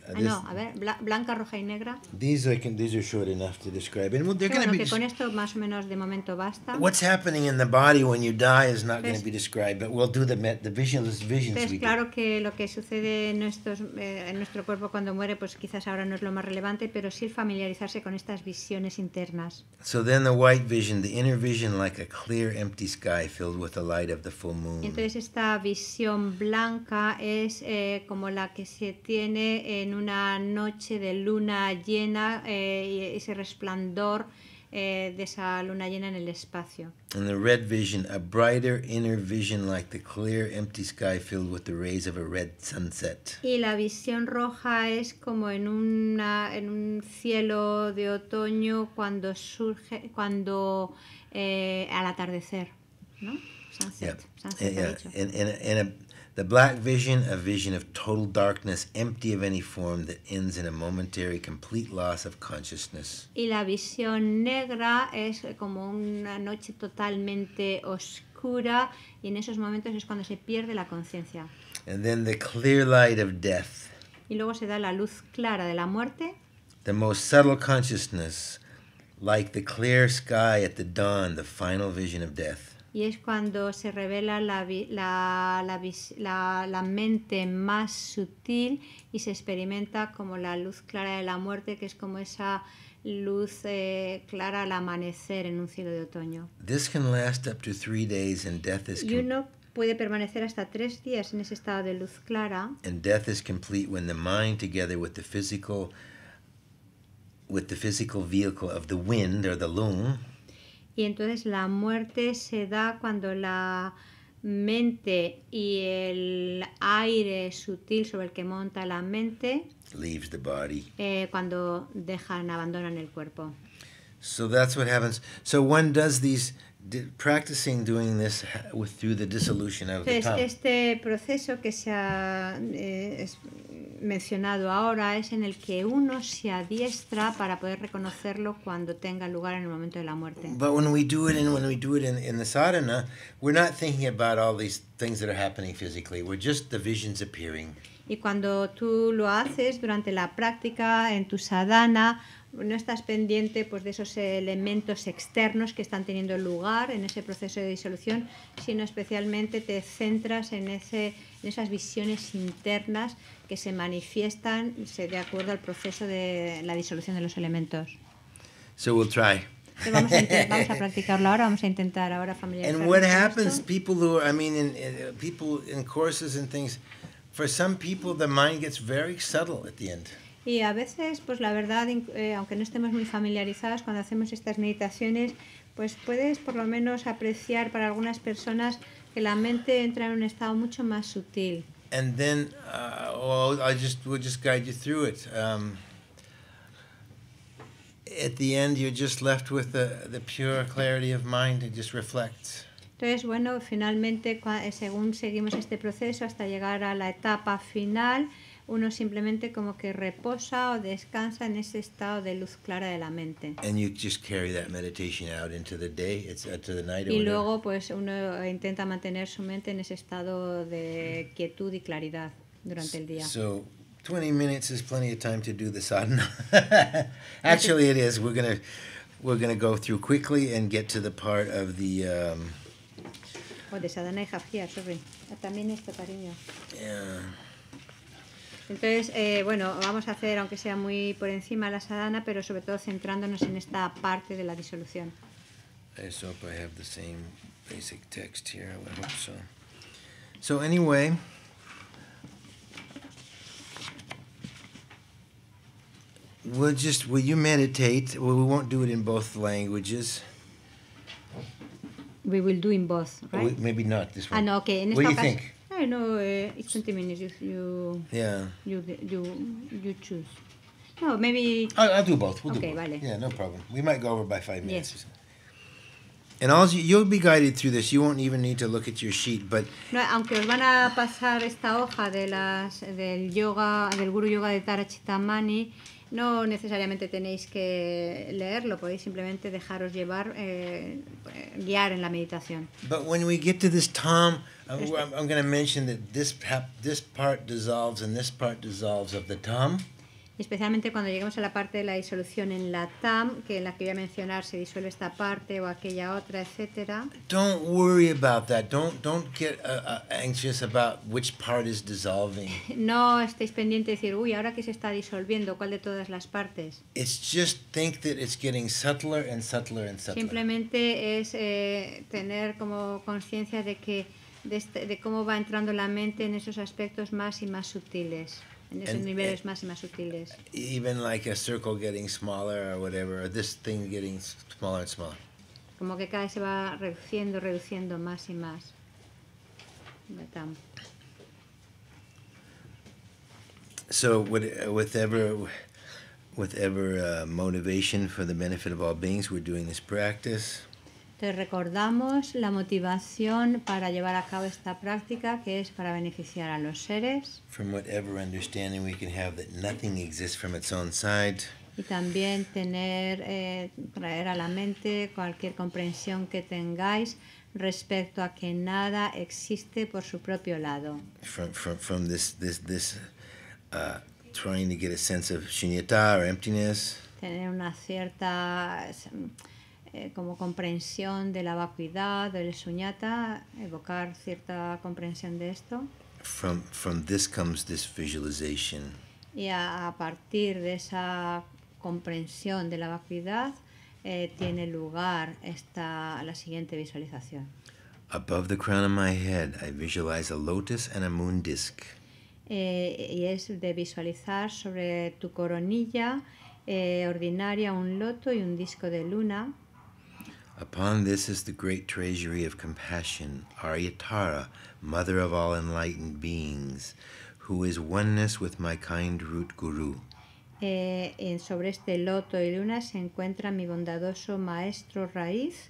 Ah, no, a ver, blanca, roja y negra. These, I can, these are short enough to describe. And they're going to be. con esto más o menos de momento basta. What's happening in the body when you die is not going to be described, but we'll do the the visionless visions. Es claro que lo que sucede en nuestros eh, en nuestro cuerpo cuando muere, pues quizás ahora no es lo más relevante, pero sí familiarizarse con estas visiones internas. So then the white vision, the inner vision, like a clear empty sky filled with the light of the full moon. Entonces esta visión blanca es eh, como la que se tiene en una noche de luna llena eh, y ese resplandor eh, de esa luna llena en el espacio. Y la visión roja es como en una en un cielo de otoño cuando surge cuando eh, al atardecer, ¿no? Sunset, The black vision, a vision of total darkness, empty of any form, that ends in a momentary complete loss of consciousness. Y la visión negra es como una noche totalmente oscura y en esos momentos es cuando se pierde la conciencia. And then the clear light of death. Y luego se da la luz clara de la muerte. The most subtle consciousness, like the clear sky at the dawn, the final vision of death. y es cuando se revela la, la, la, la, mente más sutil y se experimenta como la luz clara de la muerte, que es como esa luz eh, clara al amanecer en un cielo de otoño. This can last up to three days and death is y uno puede permanecer hasta tres días en ese estado de luz clara. And death is complete when the mind together with the physical with the physical vehicle of the wind or the loom y entonces la muerte se da cuando la mente y el aire sutil sobre el que monta la mente eh, cuando dejan abandonan el cuerpo. So that's what happens. So one does these practicing doing this with, through the dissolution of Entonces, the tongue. Este proceso que se ha eh, mencionado ahora es en el que uno se adiestra para poder reconocerlo cuando tenga lugar en el momento de la muerte. But when we do it and when we do it in, in the sadhana, we're not thinking about all these things that are happening physically. We're just the visions appearing. Y cuando tú lo haces durante la práctica en tu sadhana, no estás pendiente pues, de esos elementos externos que están teniendo lugar en ese proceso de disolución, sino especialmente te centras en, en esas visiones internas que se manifiestan se, de acuerdo al proceso de la disolución de los elementos. So we'll try. Vamos a, (laughs) practicarlo ahora, vamos a intentar ahora familiarizarnos. And what happens, people who I mean, people in courses and things, for some people the mind gets very subtle at the end. Y a veces, pues la verdad, eh, aunque no estemos muy familiarizados, cuando hacemos estas meditaciones, pues puedes por lo menos apreciar para algunas personas que la mente entra en un estado mucho más sutil. And then, uh, I just just guide you through it. Um, at the end, you're just left with the, just Entonces, bueno, finalmente, según seguimos este proceso hasta llegar a la etapa final uno simplemente como que reposa o descansa en ese estado de luz clara de la mente. Y luego pues uno intenta mantener su mente en ese estado de quietud y claridad durante el día. So, 20 minutes is plenty of time to do the sadhana. (laughs) Actually it is. We're going to we're going to go through quickly and get to the part of the um, oh, de sadhana y jafía, sorry. Ah, también esto, cariño. Yeah. Entonces, eh, bueno, vamos a hacer, aunque sea muy por encima, la sadana, pero sobre todo centrándonos en esta parte de la disolución. I just hope I have the same basic text here. I hope so. So anyway, we'll just will you meditate? we won't do it in both languages. We will do in both, right? maybe not this ah, one. Ah, no, okay. En esta what do you think? I know. Uh, it's twenty minutes. If you yeah you you you choose. No, maybe. I'll, I'll do both. We'll okay, do both. vale. Yeah, no problem. We might go over by five minutes. Yes. And all you, you'll be guided through this. You won't even need to look at your sheet, but. No, aunque os van a pasar esta hoja de las del yoga del guru yoga de Tara Chitamani. No necesariamente tenéis que leerlo, podéis simplemente dejaros llevar, eh, guiar en la meditación. But when we get to this Tom, I'm, este. I'm going to mention that this, this part dissolves and this part dissolves of the Tom especialmente cuando lleguemos a la parte de la disolución en la TAM, que en la que voy a mencionar se disuelve esta parte o aquella otra, etcétera. no estéis pendientes de decir, uy, ahora que se está disolviendo, ¿cuál de todas las partes? Simplemente es eh, tener como conciencia de que este, de cómo va entrando la mente en esos aspectos más y más sutiles. En esos eh, niveles más y más sutiles. Even like a circle getting smaller or whatever, or this thing getting smaller and smaller. Como que cada vez se va reduciendo, reduciendo más y más. So with, uh, whatever, uh, motivation for the benefit of all beings, we're doing this practice. recordamos la motivación para llevar a cabo esta práctica, que es para beneficiar a los seres. Y también tener, eh, traer a la mente cualquier comprensión que tengáis respecto a que nada existe por su propio lado. Tener una cierta eh, como comprensión de la vacuidad, del suñata, evocar cierta comprensión de esto. From, this comes this visualization. Y a, partir de esa comprensión de la vacuidad eh, tiene lugar esta, la siguiente visualización. Above the crown of my head, I visualize a lotus and a moon disc. Eh, y es de visualizar sobre tu coronilla ordinaria un loto y un disco de luna. Upon this is the great treasury of compassion, Aryatara, mother of all enlightened beings, who is oneness with my kind root guru. Eh, en sobre este loto y luna se encuentra mi bondadoso maestro raíz,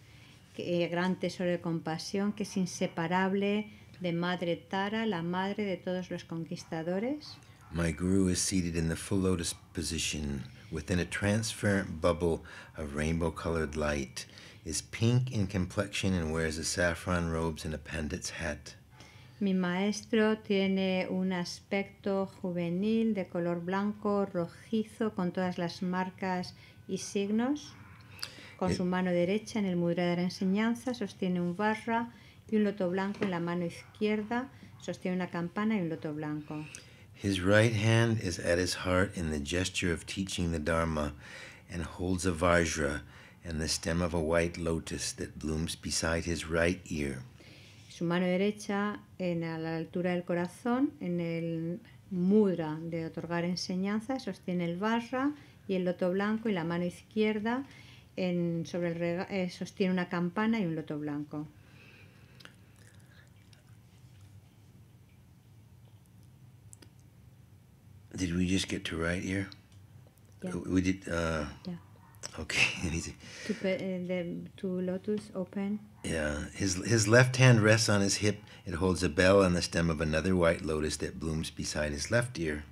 eh, gran tesoro de compasión que es inseparable de Madre Tara, la madre de todos los conquistadores. My guru is seated in the full lotus position within a transparent bubble of rainbow colored light is pink in complexion and wears the saffron robes and a pendant's hat. Mi maestro tiene un aspecto juvenil de color blanco, rojizo, con todas las marcas y signos. Con eh. su mano derecha en el mudra de la enseñanza sostiene un barra y un loto blanco en la mano izquierda sostiene una campana y un loto blanco. His right hand is at his heart in the gesture of teaching the Dharma and holds a vajra, and the stem of a white lotus that blooms beside his right ear. Su mano derecha en a la altura del corazón, en el mudra de otorgar enseñanza, sostiene el barra y el loto blanco y la mano izquierda en, sobre el eh, sostiene una campana y un loto blanco. Did we just get to right ear? We did. Uh, yeah. Okay, (laughs) To put uh, them to lotus open. Yeah, his his left hand rests on his hip. It holds a bell on the stem of another white lotus that blooms beside his left ear.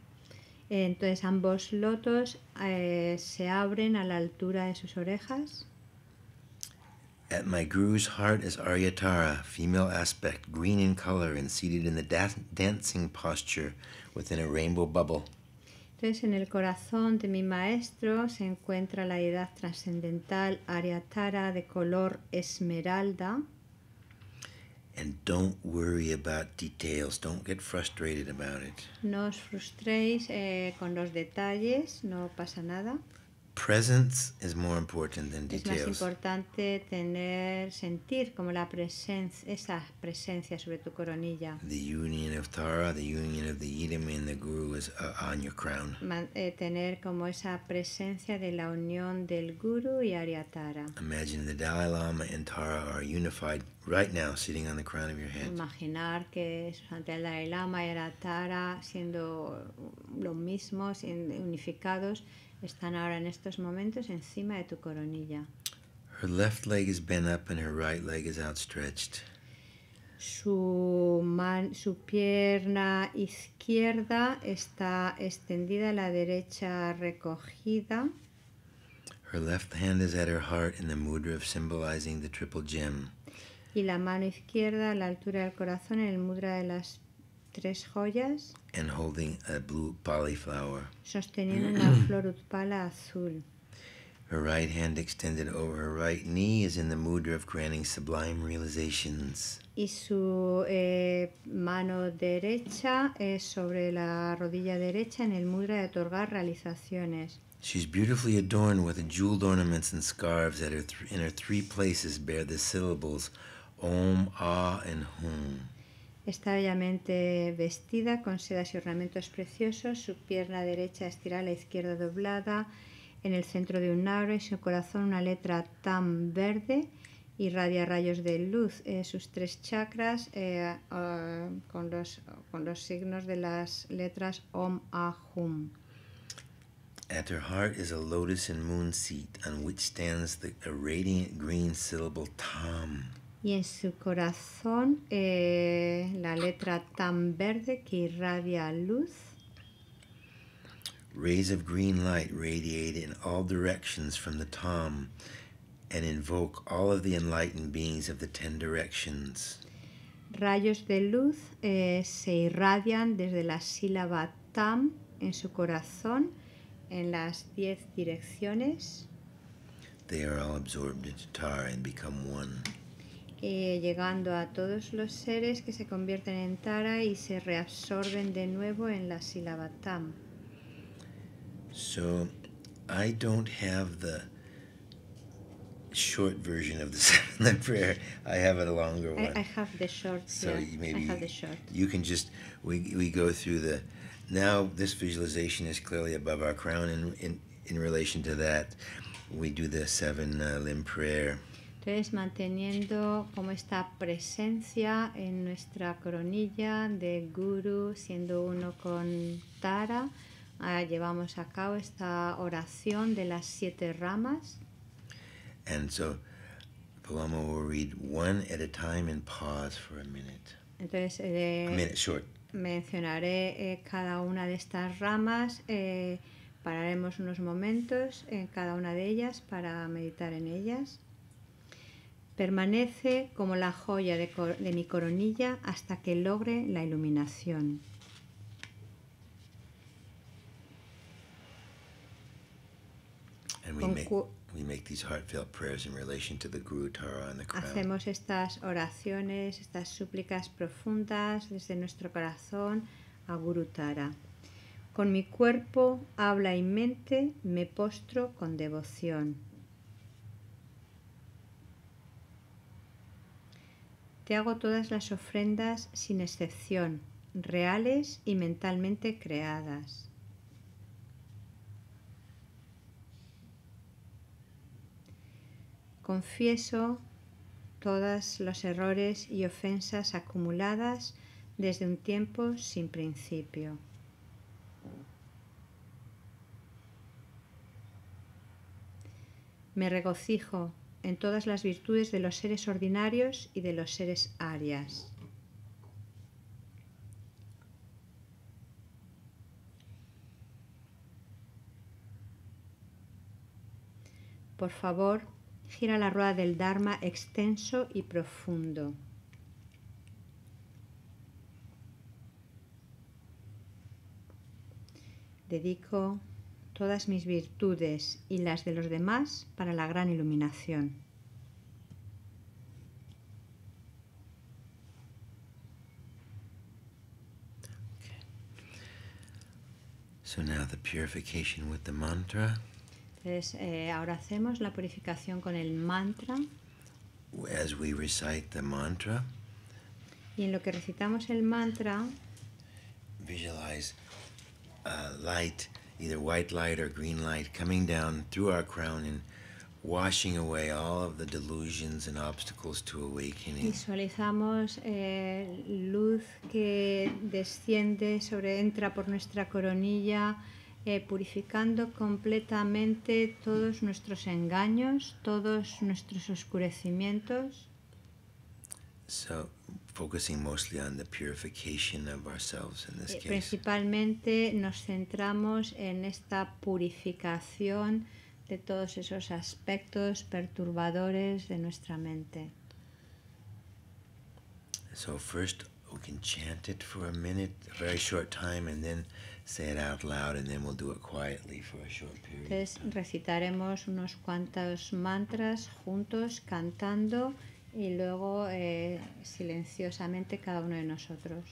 Entonces ambos lotos eh, se abren a la altura de sus orejas. At my guru's heart is Aryatara, female aspect, green in color and seated in the da dancing posture within a rainbow bubble. en el corazón de mi maestro se encuentra la edad trascendental Ariatara de color esmeralda. No os frustréis eh, con los detalles, no pasa nada. Presence is more important than details. Es más importante tener, sentir como la presencia, esa presencia sobre tu coronilla. The union of Tara, the union of the Edom and the Guru is uh, on your crown. Man, eh, tener como esa presencia de la unión del Guru y Aryatara. Imagine the Dalai Lama and Tara are unified right now, sitting on the crown of your head. Imaginar que el Dalai Lama y Aryatara siendo los mismos, unificados. Están ahora en estos momentos encima de tu coronilla. Su, man, su pierna izquierda está extendida, la derecha recogida. Y la mano izquierda a la altura del corazón en el mudra de las tres joyas and holding a blue polyflower. Sosteniendo una flor utpala azul. Her right hand extended over her right knee is in the mudra of granting sublime realizations. Y su eh, mano derecha es sobre la rodilla derecha en el mudra de otorgar realizaciones. She's beautifully adorned with jeweled ornaments and scarves that are in her three places bear the syllables Om, Ah, and Hum. Está bellamente vestida con sedas y ornamentos preciosos, su pierna derecha estirada, la izquierda doblada, en el centro de un aro y su corazón una letra TAM verde y radia rayos de luz. Eh, sus tres chakras eh, ah, con, los, con los signos de las letras Om Ahum. At her heart is a lotus and moon seat on which stands the, radiant green syllable Tam y en su corazón eh, la letra tan verde que irradia luz. Rays of green light radiate in all directions from the tom and invoke all of the enlightened beings of the ten directions. Rayos de luz eh, se irradian desde la sílaba tam en su corazón en las diez direcciones. They are all absorbed into tar and become one. eh, llegando a todos los seres que se convierten en Tara y se reabsorben de nuevo en la sílaba Tam. So, I don't have the short version of the (laughs) seven prayer. I have a longer one. I, I have the short. So yeah, maybe I have the short. you can just we we go through the. Now this visualization is clearly above our crown, and in, in in relation to that, we do the seven uh, limb prayer. Entonces, manteniendo como esta presencia en nuestra coronilla de Guru, siendo uno con Tara, ah, llevamos a cabo esta oración de las siete ramas. And so, Paloma read one at a time and pause for a minute. Entonces, eh, mencionaré eh, cada una de estas ramas. Eh, pararemos unos momentos en cada una de ellas para meditar en ellas. Permanece como la joya de, mi coronilla hasta que logre la iluminación. Hacemos estas oraciones, estas súplicas profundas desde nuestro corazón a Guru Tara. Con mi cuerpo, habla y mente me postro con devoción. Te hago todas las ofrendas sin excepción, reales y mentalmente creadas. Confieso todos los errores y ofensas acumuladas desde un tiempo sin principio. Me regocijo en todas las virtudes de los seres ordinarios y de los seres arias. Por favor, gira la rueda del Dharma extenso y profundo. Dedico todas mis virtudes y las de los demás para la gran iluminación. So mantra. Entonces, eh, ahora hacemos la purificación con el mantra. Y en lo que recitamos el mantra. Visualize uh, light either white light or green light coming down through our crown and washing away all of the delusions and obstacles to awakening. Visualizamos eh, luz que desciende sobre entra por nuestra coronilla eh, purificando completamente todos nuestros engaños, todos nuestros oscurecimientos. So focusing mostly on the purification of ourselves in this eh, case. Principalmente nos centramos en esta purificación de todos esos aspectos perturbadores de nuestra mente. So first we can chant it for a minute, a very short time, and then say it out loud, and then we'll do it quietly for a short period. Entonces recitaremos unos cuantos mantras juntos cantando y luego eh, silenciosamente cada uno de nosotros.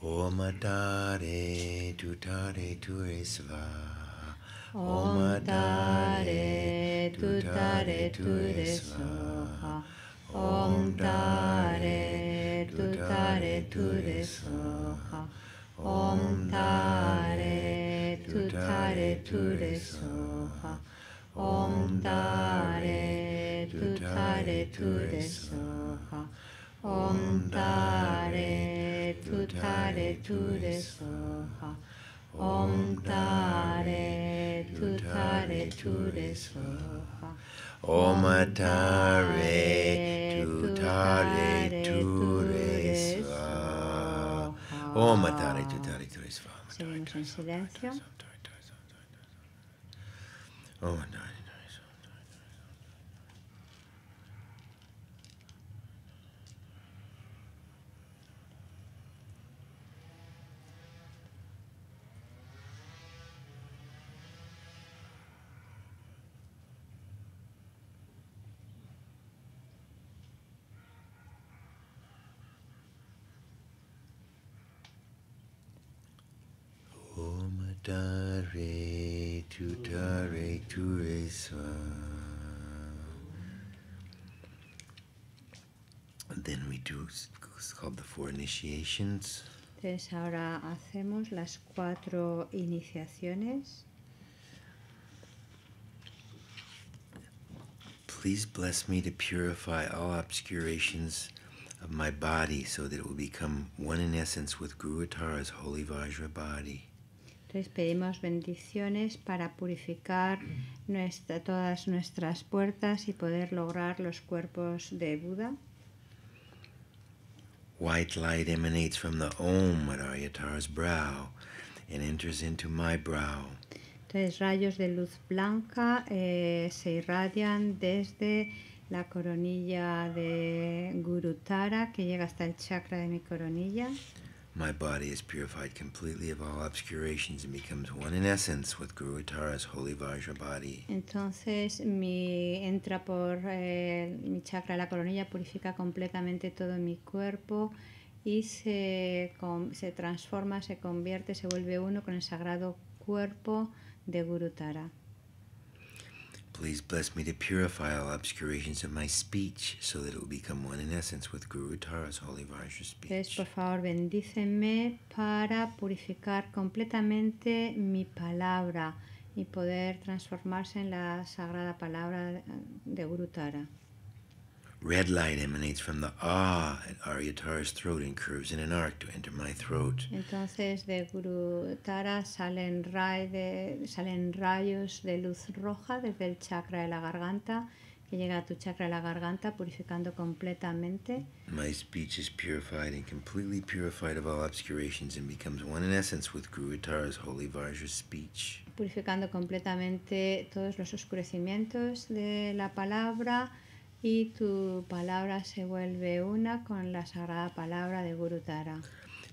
Om Tare Tu Tare Tu Esva. Om Tare Tu Tare Tu Esva. Om Tare Tu Tare Tu Esva. Om Tare Tu Tare Tu Esva. Om Tare tutare ture soha. Om tare tutare ture soha. Om tare tutare ture soha. Om tare tutare ture soha. Om tare tutare ture soha. Seguimos en Soha. Om tare re tu re tu re then we do it's called the four initiations. Entonces ahora hacemos las cuatro iniciaciones. Please bless me to purify all obscurations of my body so that it will become one in essence with Guru Tara's holy Vajra body. Entonces pedimos bendiciones para purificar nuestra, todas nuestras puertas y poder lograr los cuerpos de Buda. White light emanates from the Om brow and enters into my brow. Entonces rayos de luz blanca eh, se irradian desde la coronilla de Gurutara que llega hasta el chakra de mi coronilla. My body is purified completely of all obscurations and becomes one in essence with Guru holy Entonces mi entra por eh, mi chakra la coronilla purifica completamente todo mi cuerpo y se, se transforma, se convierte, se vuelve uno con el sagrado cuerpo de Guru Tara. Please bless me to purify all obscurations of my speech, so that it will become one in essence with Guru Tara's holy Vajra speech. Please, por favor, bendíceme para purificar completamente mi palabra y poder transformarse en la sagrada palabra de Guru Tara. Red light emanates from the ah at Aryatara's throat and curves in an arc to enter my throat. Entonces de Guru Tara salen, ray salen rayos de luz roja desde el chakra de la garganta que llega a tu chakra de la garganta purificando completamente. My speech is purified and completely purified of all obscurations and becomes one in essence with Guru Tara's holy Vajra speech. Purificando completamente todos los oscurecimientos de la palabra y tu palabra se vuelve una con la sagrada palabra de Guru Tara.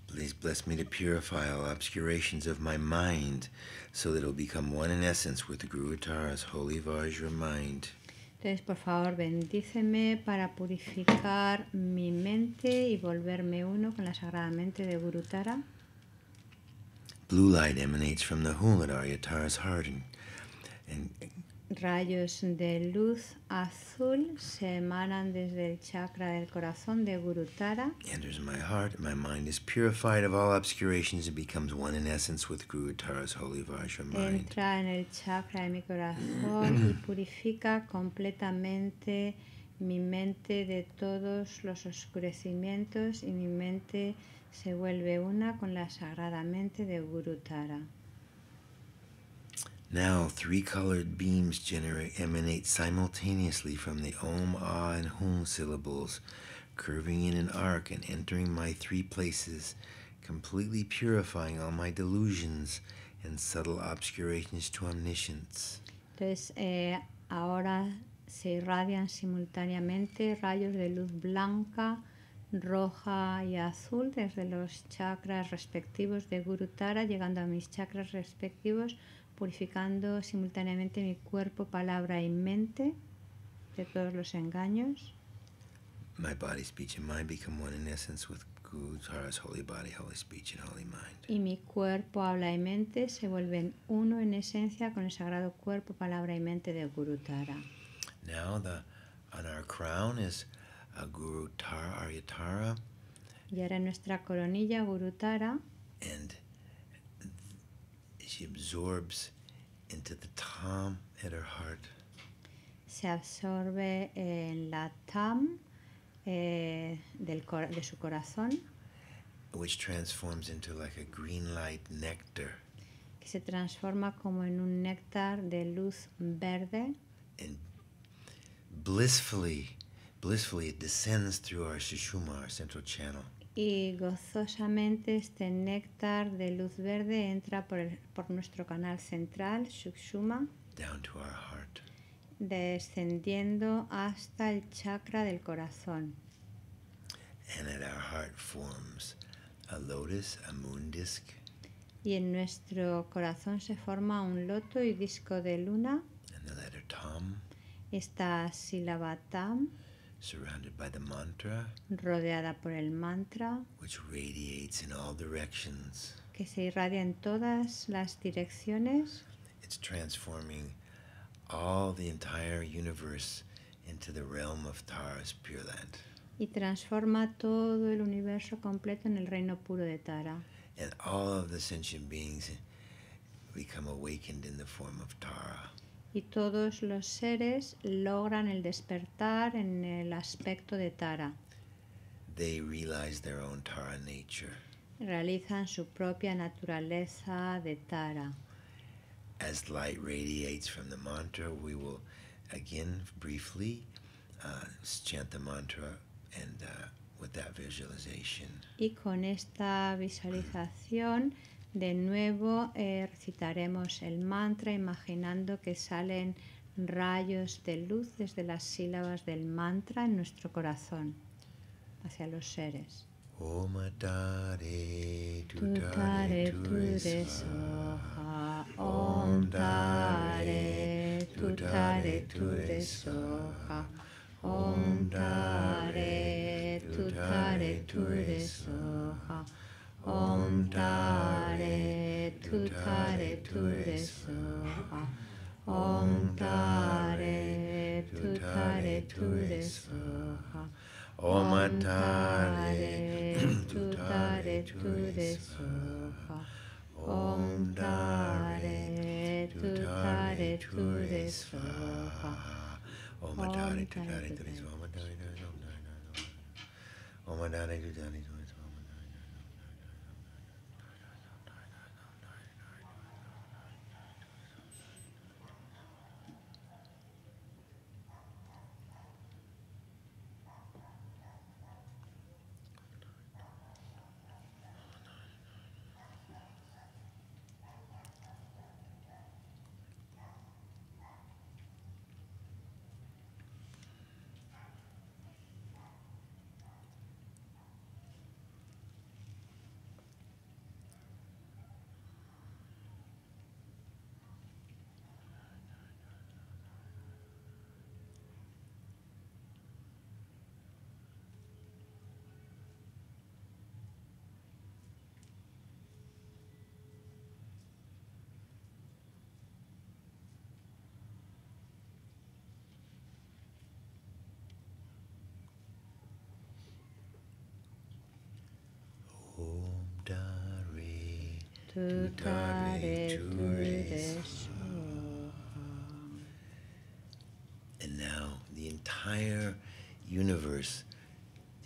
Please bless me to purify all obscurations of my mind so that it will become one in essence with the Guru Tara's holy Vajra mind. Entonces, por favor, bendíceme para purificar mi mente y volverme uno con la sagrada mente de Guru Tara. Blue light emanates from the Huladar Yatara's heart and, and Rayos de luz azul se emanan desde el chakra del corazón de Gurutara. Enters my heart, my mind is purified of all obscurations and becomes one in essence with holy Entra en el chakra de mi corazón y (clears throat) purifica completamente mi mente de todos los oscurecimientos y mi mente se vuelve una con la sagrada mente de Gurutara. Now, three colored beams generate, emanate simultaneously from the om, ah, and hum syllables, curving in an arc and entering my three places, completely purifying all my delusions and subtle obscurations to omniscience. Entonces, eh, ahora se irradian simultáneamente rayos de luz blanca, roja y azul desde los chakras respectivos de Guru Tara, llegando a mis chakras respectivos. purificando simultáneamente mi cuerpo, palabra y mente de todos los engaños. My body, speech, and mind become one in essence with holy body, holy speech, and holy mind. Y mi cuerpo, habla y mente se vuelven uno en esencia con el sagrado cuerpo, palabra y mente de Now the on our crown is a Gurutara, Aryatara. Y ahora nuestra coronilla Gurutara. She absorbs into the Tom at her heart. Se absorbe en la eh, del de su corazón. Which transforms into like a green light nectar. Que se transforma como en un néctar de luz verde. And blissfully Y gozosamente este néctar de luz verde entra por, por nuestro canal central, Shishuma, descendiendo hasta el chakra del corazón. Y en nuestro corazón se forma un loto y disco de luna. Esta sílaba tam surrounded by the mantra, rodeada por el mantra, which radiates in all directions. que se irradia en todas las direcciones. It's transforming all the entire universe into the realm of Tara's Pure Land. Y transforma todo el universo completo en el reino puro de Tara. And all of the sentient beings become awakened in the form of Tara y todos los seres logran el despertar en el aspecto de Tara. They realize their own Tara nature. Realizan su propia naturaleza de Tara. As light radiates from the mantra, we will again briefly uh, chant the mantra and uh, with that visualization. Y con esta visualización de nuevo eh, recitaremos el mantra imaginando que salen rayos de luz desde las sílabas del mantra en nuestro corazón hacia los seres. Om Tare Tare Tare Om Tare Tutare Turesoha. Om Tare Tutare Turesoha. Om Tare Tutare Turesoha. Om Tare Tutare Turesoha. Om Tare Tutare Turesoha. Om Tare Om Tare Tutare Turesoha. And now the entire universe,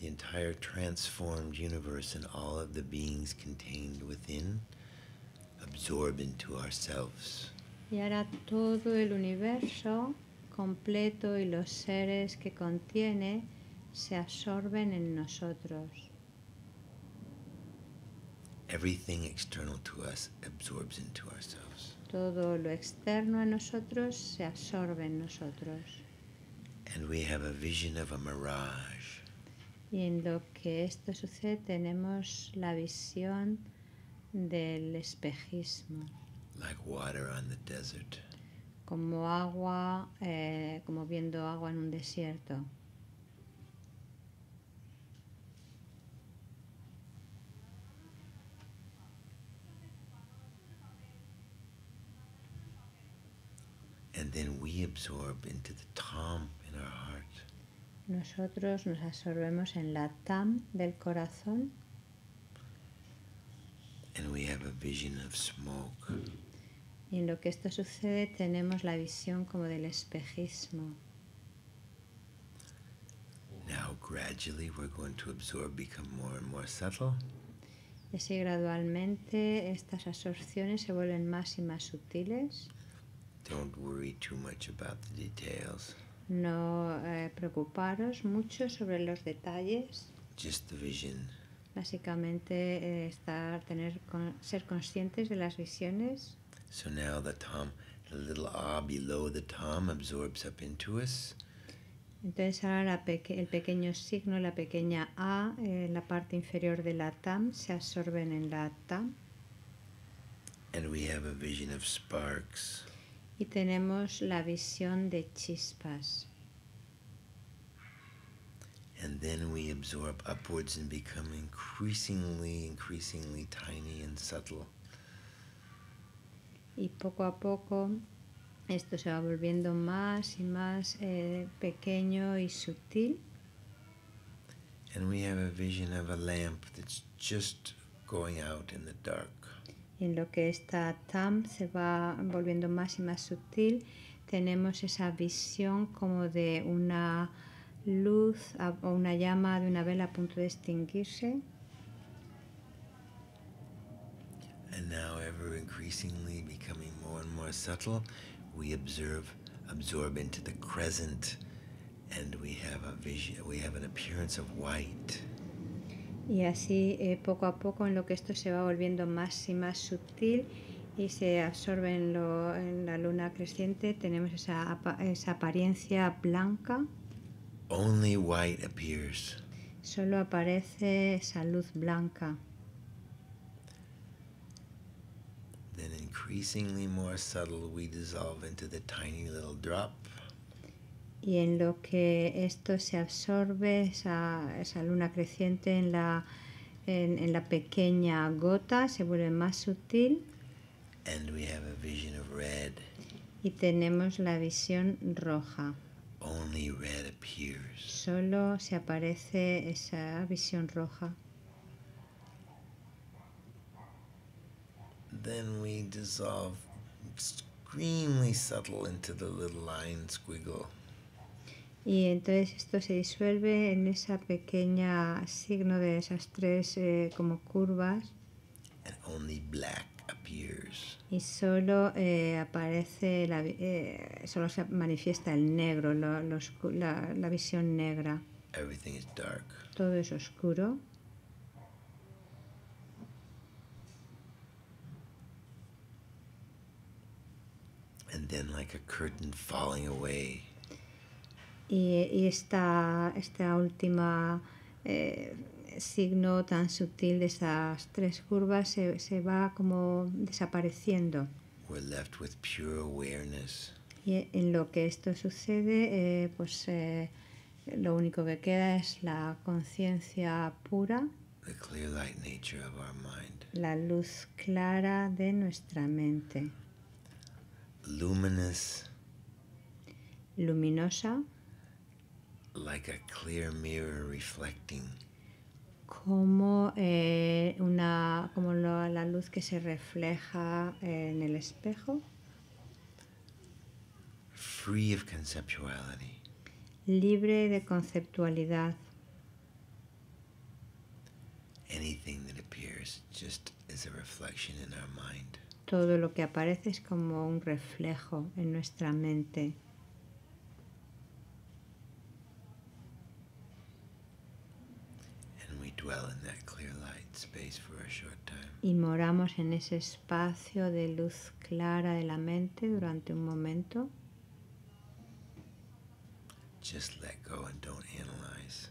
the entire transformed universe and all of the beings contained within absorb into ourselves. Y ahora todo el universo completo y los seres que contiene se absorben en nosotros. Todo lo externo a nosotros se absorbe en nosotros. Y en lo que esto sucede tenemos la visión del espejismo. Como agua, eh, como viendo agua en un desierto. Nosotros nos absorbemos en la tam del corazón. Y en lo que esto sucede tenemos la visión como del espejismo. Y así gradualmente estas absorciones se vuelven más y más sutiles. Don't worry too much about the details. No eh, preocuparos mucho sobre los detalles. Just the vision. Básicamente eh, estar, tener, con, ser conscientes de las visiones. So now the tom, the little ah below the tom absorbs up into us. Entonces ahora la peque el pequeño signo, la pequeña A, eh, la parte inferior de la TAM, se absorben en la TAM. And we have a vision of sparks. y tenemos la visión de chispas. And then we absorb upwards and become increasingly, increasingly tiny and subtle. Y poco a poco esto se va volviendo más y más eh, pequeño y sutil. And we have a vision of a lamp that's just going out in the dark. en lo que esta TAM se va volviendo más y más sutil, tenemos esa visión como de una luz o una llama de una vela a punto de extinguirse. And now ever increasingly becoming more and more subtle, we observe, absorb into the crescent, and we have a vision, we have an appearance of white y así eh, poco a poco en lo que esto se va volviendo más y más sutil y se absorbe en, la luna creciente tenemos esa, esa apariencia blanca Only white appears. solo aparece esa luz blanca Then increasingly more subtle we dissolve into the tiny little drop y en lo que esto se absorbe, esa, luna creciente en la, en, en la pequeña gota se vuelve más sutil. And we have a vision of red. Y tenemos la visión roja. Only red appears. Solo se aparece esa visión roja. Then we dissolve extremely subtle into the little line squiggle y entonces esto se disuelve en esa pequeña signo de esas tres eh, como curvas only black appears. y solo eh, aparece la, eh, solo se manifiesta el negro la, visión negra Everything is dark. todo es oscuro And then like a curtain falling away y, esta, esta, última eh, signo tan sutil de esas tres curvas se, se va como desapareciendo. Y en lo que esto sucede, eh, pues eh, lo único que queda es la conciencia pura, la luz clara de nuestra mente. Luminosa. Like a clear mirror reflecting. Como eh, una como la, la luz que se refleja eh, en el espejo. Free of conceptuality. Libre de conceptualidad. Anything that appears just is a reflection in our mind. Todo lo que aparece es como un reflejo en nuestra mente. Y moramos en ese espacio de luz clara de la mente durante un momento. Just let go and don't analyze.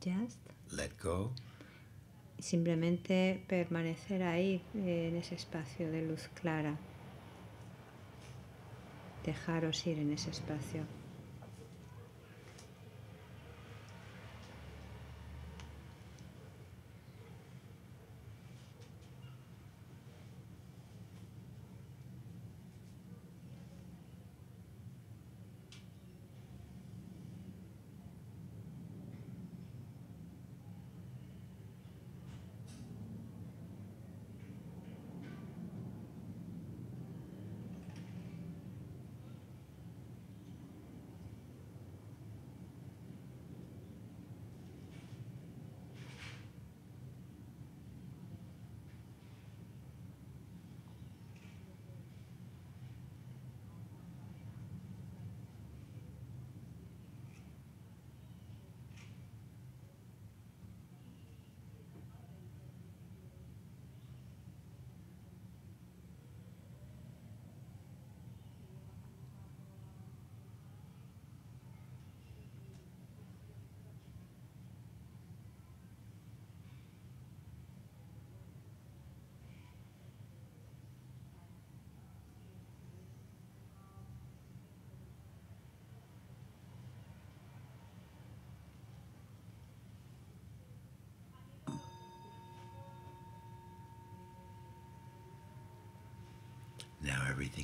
Just let go. Simplemente permanecer ahí en ese espacio de luz clara. Dejaros ir en ese espacio.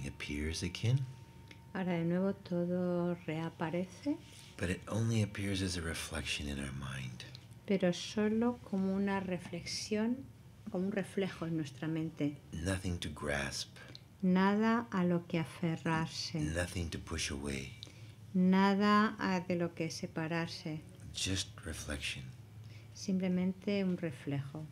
appears Ahora de nuevo todo reaparece. Pero solo como una reflexión, como un reflejo en nuestra mente. Nada a lo que aferrarse. Nada a de lo que separarse. Simplemente un reflejo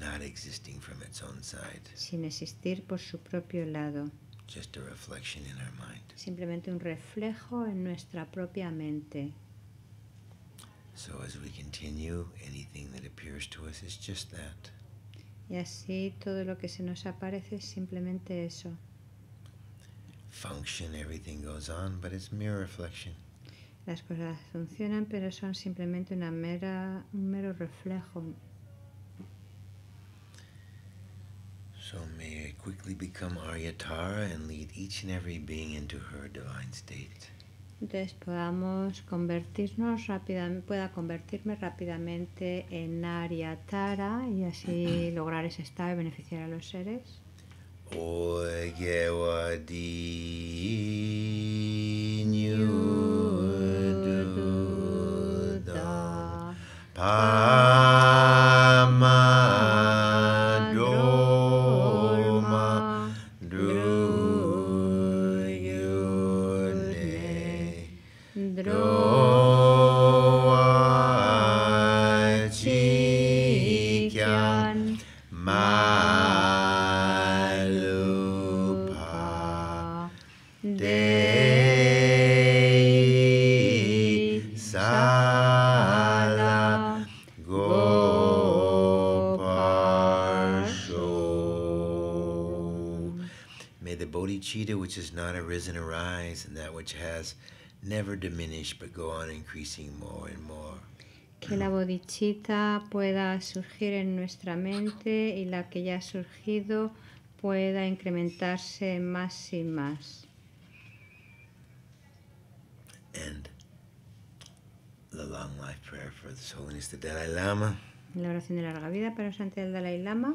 not existing from its own side. Sin existir por su propio lado. Just a reflection in our mind. Simplemente un reflejo en nuestra propia mente. So as we continue, anything that appears to us is just that. Y así todo lo que se nos aparece es simplemente eso. Function, everything goes on, but it's mere reflection. Las cosas funcionan, pero son simplemente una mera, un mero reflejo, So may quickly become Aryatara and lead each and every being into her divine state. Entonces podamos convertirnos rápidamente, pueda convertirme rápidamente en Aryatara y así (clears throat) lograr ese estado y beneficiar a los seres. which has never diminished but go on increasing more and more. Que la bodichita pueda surgir en nuestra mente y la que ya ha surgido pueda incrementarse más y más. And the long life prayer for the Holiness the Dalai Lama. La oración de larga vida para santo el Dalai Lama.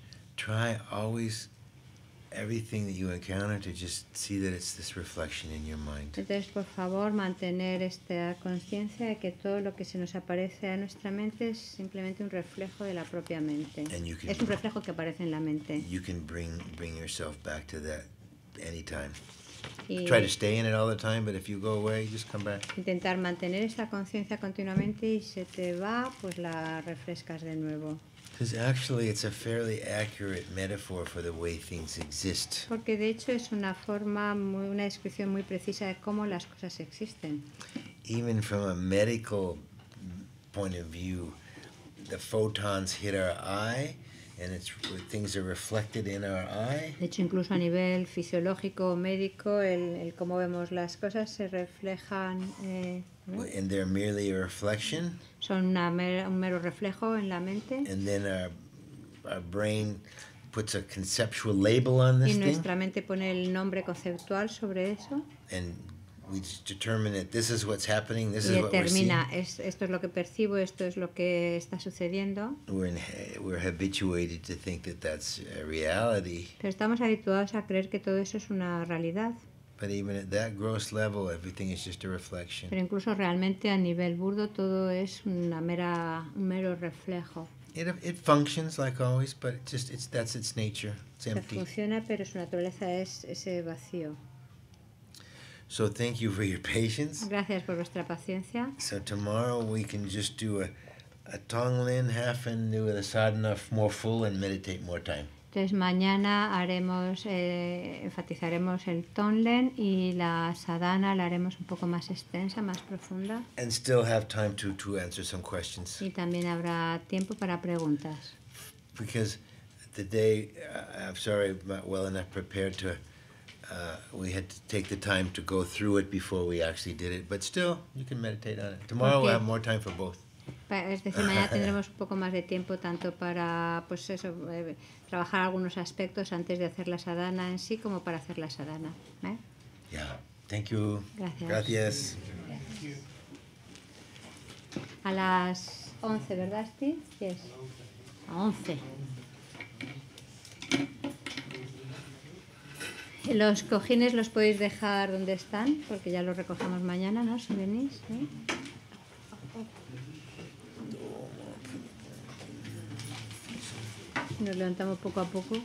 try always everything that you encounter to just see that it's this reflection in your mind. Entonces, por favor, mantener esta conciencia de que todo lo que se nos aparece a nuestra mente es simplemente un reflejo de la propia mente. es un reflejo que aparece en la mente. You can bring bring yourself back to that anytime. Y Try to stay in it all the time, but if you go away, just come back. Intentar mantener esta conciencia continuamente y se te va, pues la refrescas de nuevo. Because actually it's a fairly accurate metaphor for the way things exist. Porque de hecho es una forma muy, una descripción muy precisa de cómo las cosas existen. Even from a medical point of view, the photons hit our eye and it's things are reflected in our eye. De hecho, incluso a nivel fisiológico o médico, el, el cómo vemos las cosas se reflejan. Eh, and they're merely a reflection. son un mero reflejo en la mente. y nuestra mente pone el nombre conceptual sobre eso. y determina, esto es lo que percibo, esto es lo que está sucediendo. Pero estamos habituados a creer que todo eso es una realidad. But even at that gross level, everything is just a reflection. Pero incluso realmente a nivel burdo todo es una mera, un mero reflejo. It, it functions like always, but it's just it's that's its nature. It's empty. Funciona, pero su naturaleza es ese vacío. So thank you for your patience. Gracias por vuestra paciencia. So tomorrow we can just do a a Tonglin half and do a sadhana more full and meditate more time. Entonces mañana haremos, eh, enfatizaremos el tonlen y la sadhana la haremos un poco más extensa, más profunda. Y también habrá tiempo para preguntas. Because today, uh, I'm sorry, I'm not well enough prepared to, uh, we had to take the time to go through it before we actually did it. But still, you can meditate on it. Tomorrow okay. we'll have more time for both. Es decir, mañana tendremos un poco más de tiempo tanto para, pues eso, eh, trabajar algunos aspectos antes de hacer la sadhana en sí como para hacer la sadhana. ¿eh? Thank you. Gracias. Gracias. A las 11, ¿verdad, Steve? Yes. A 11. Los cojines los podéis dejar donde están, porque ya los recogemos mañana, ¿no? Si venís. nos levantamos poco a poco.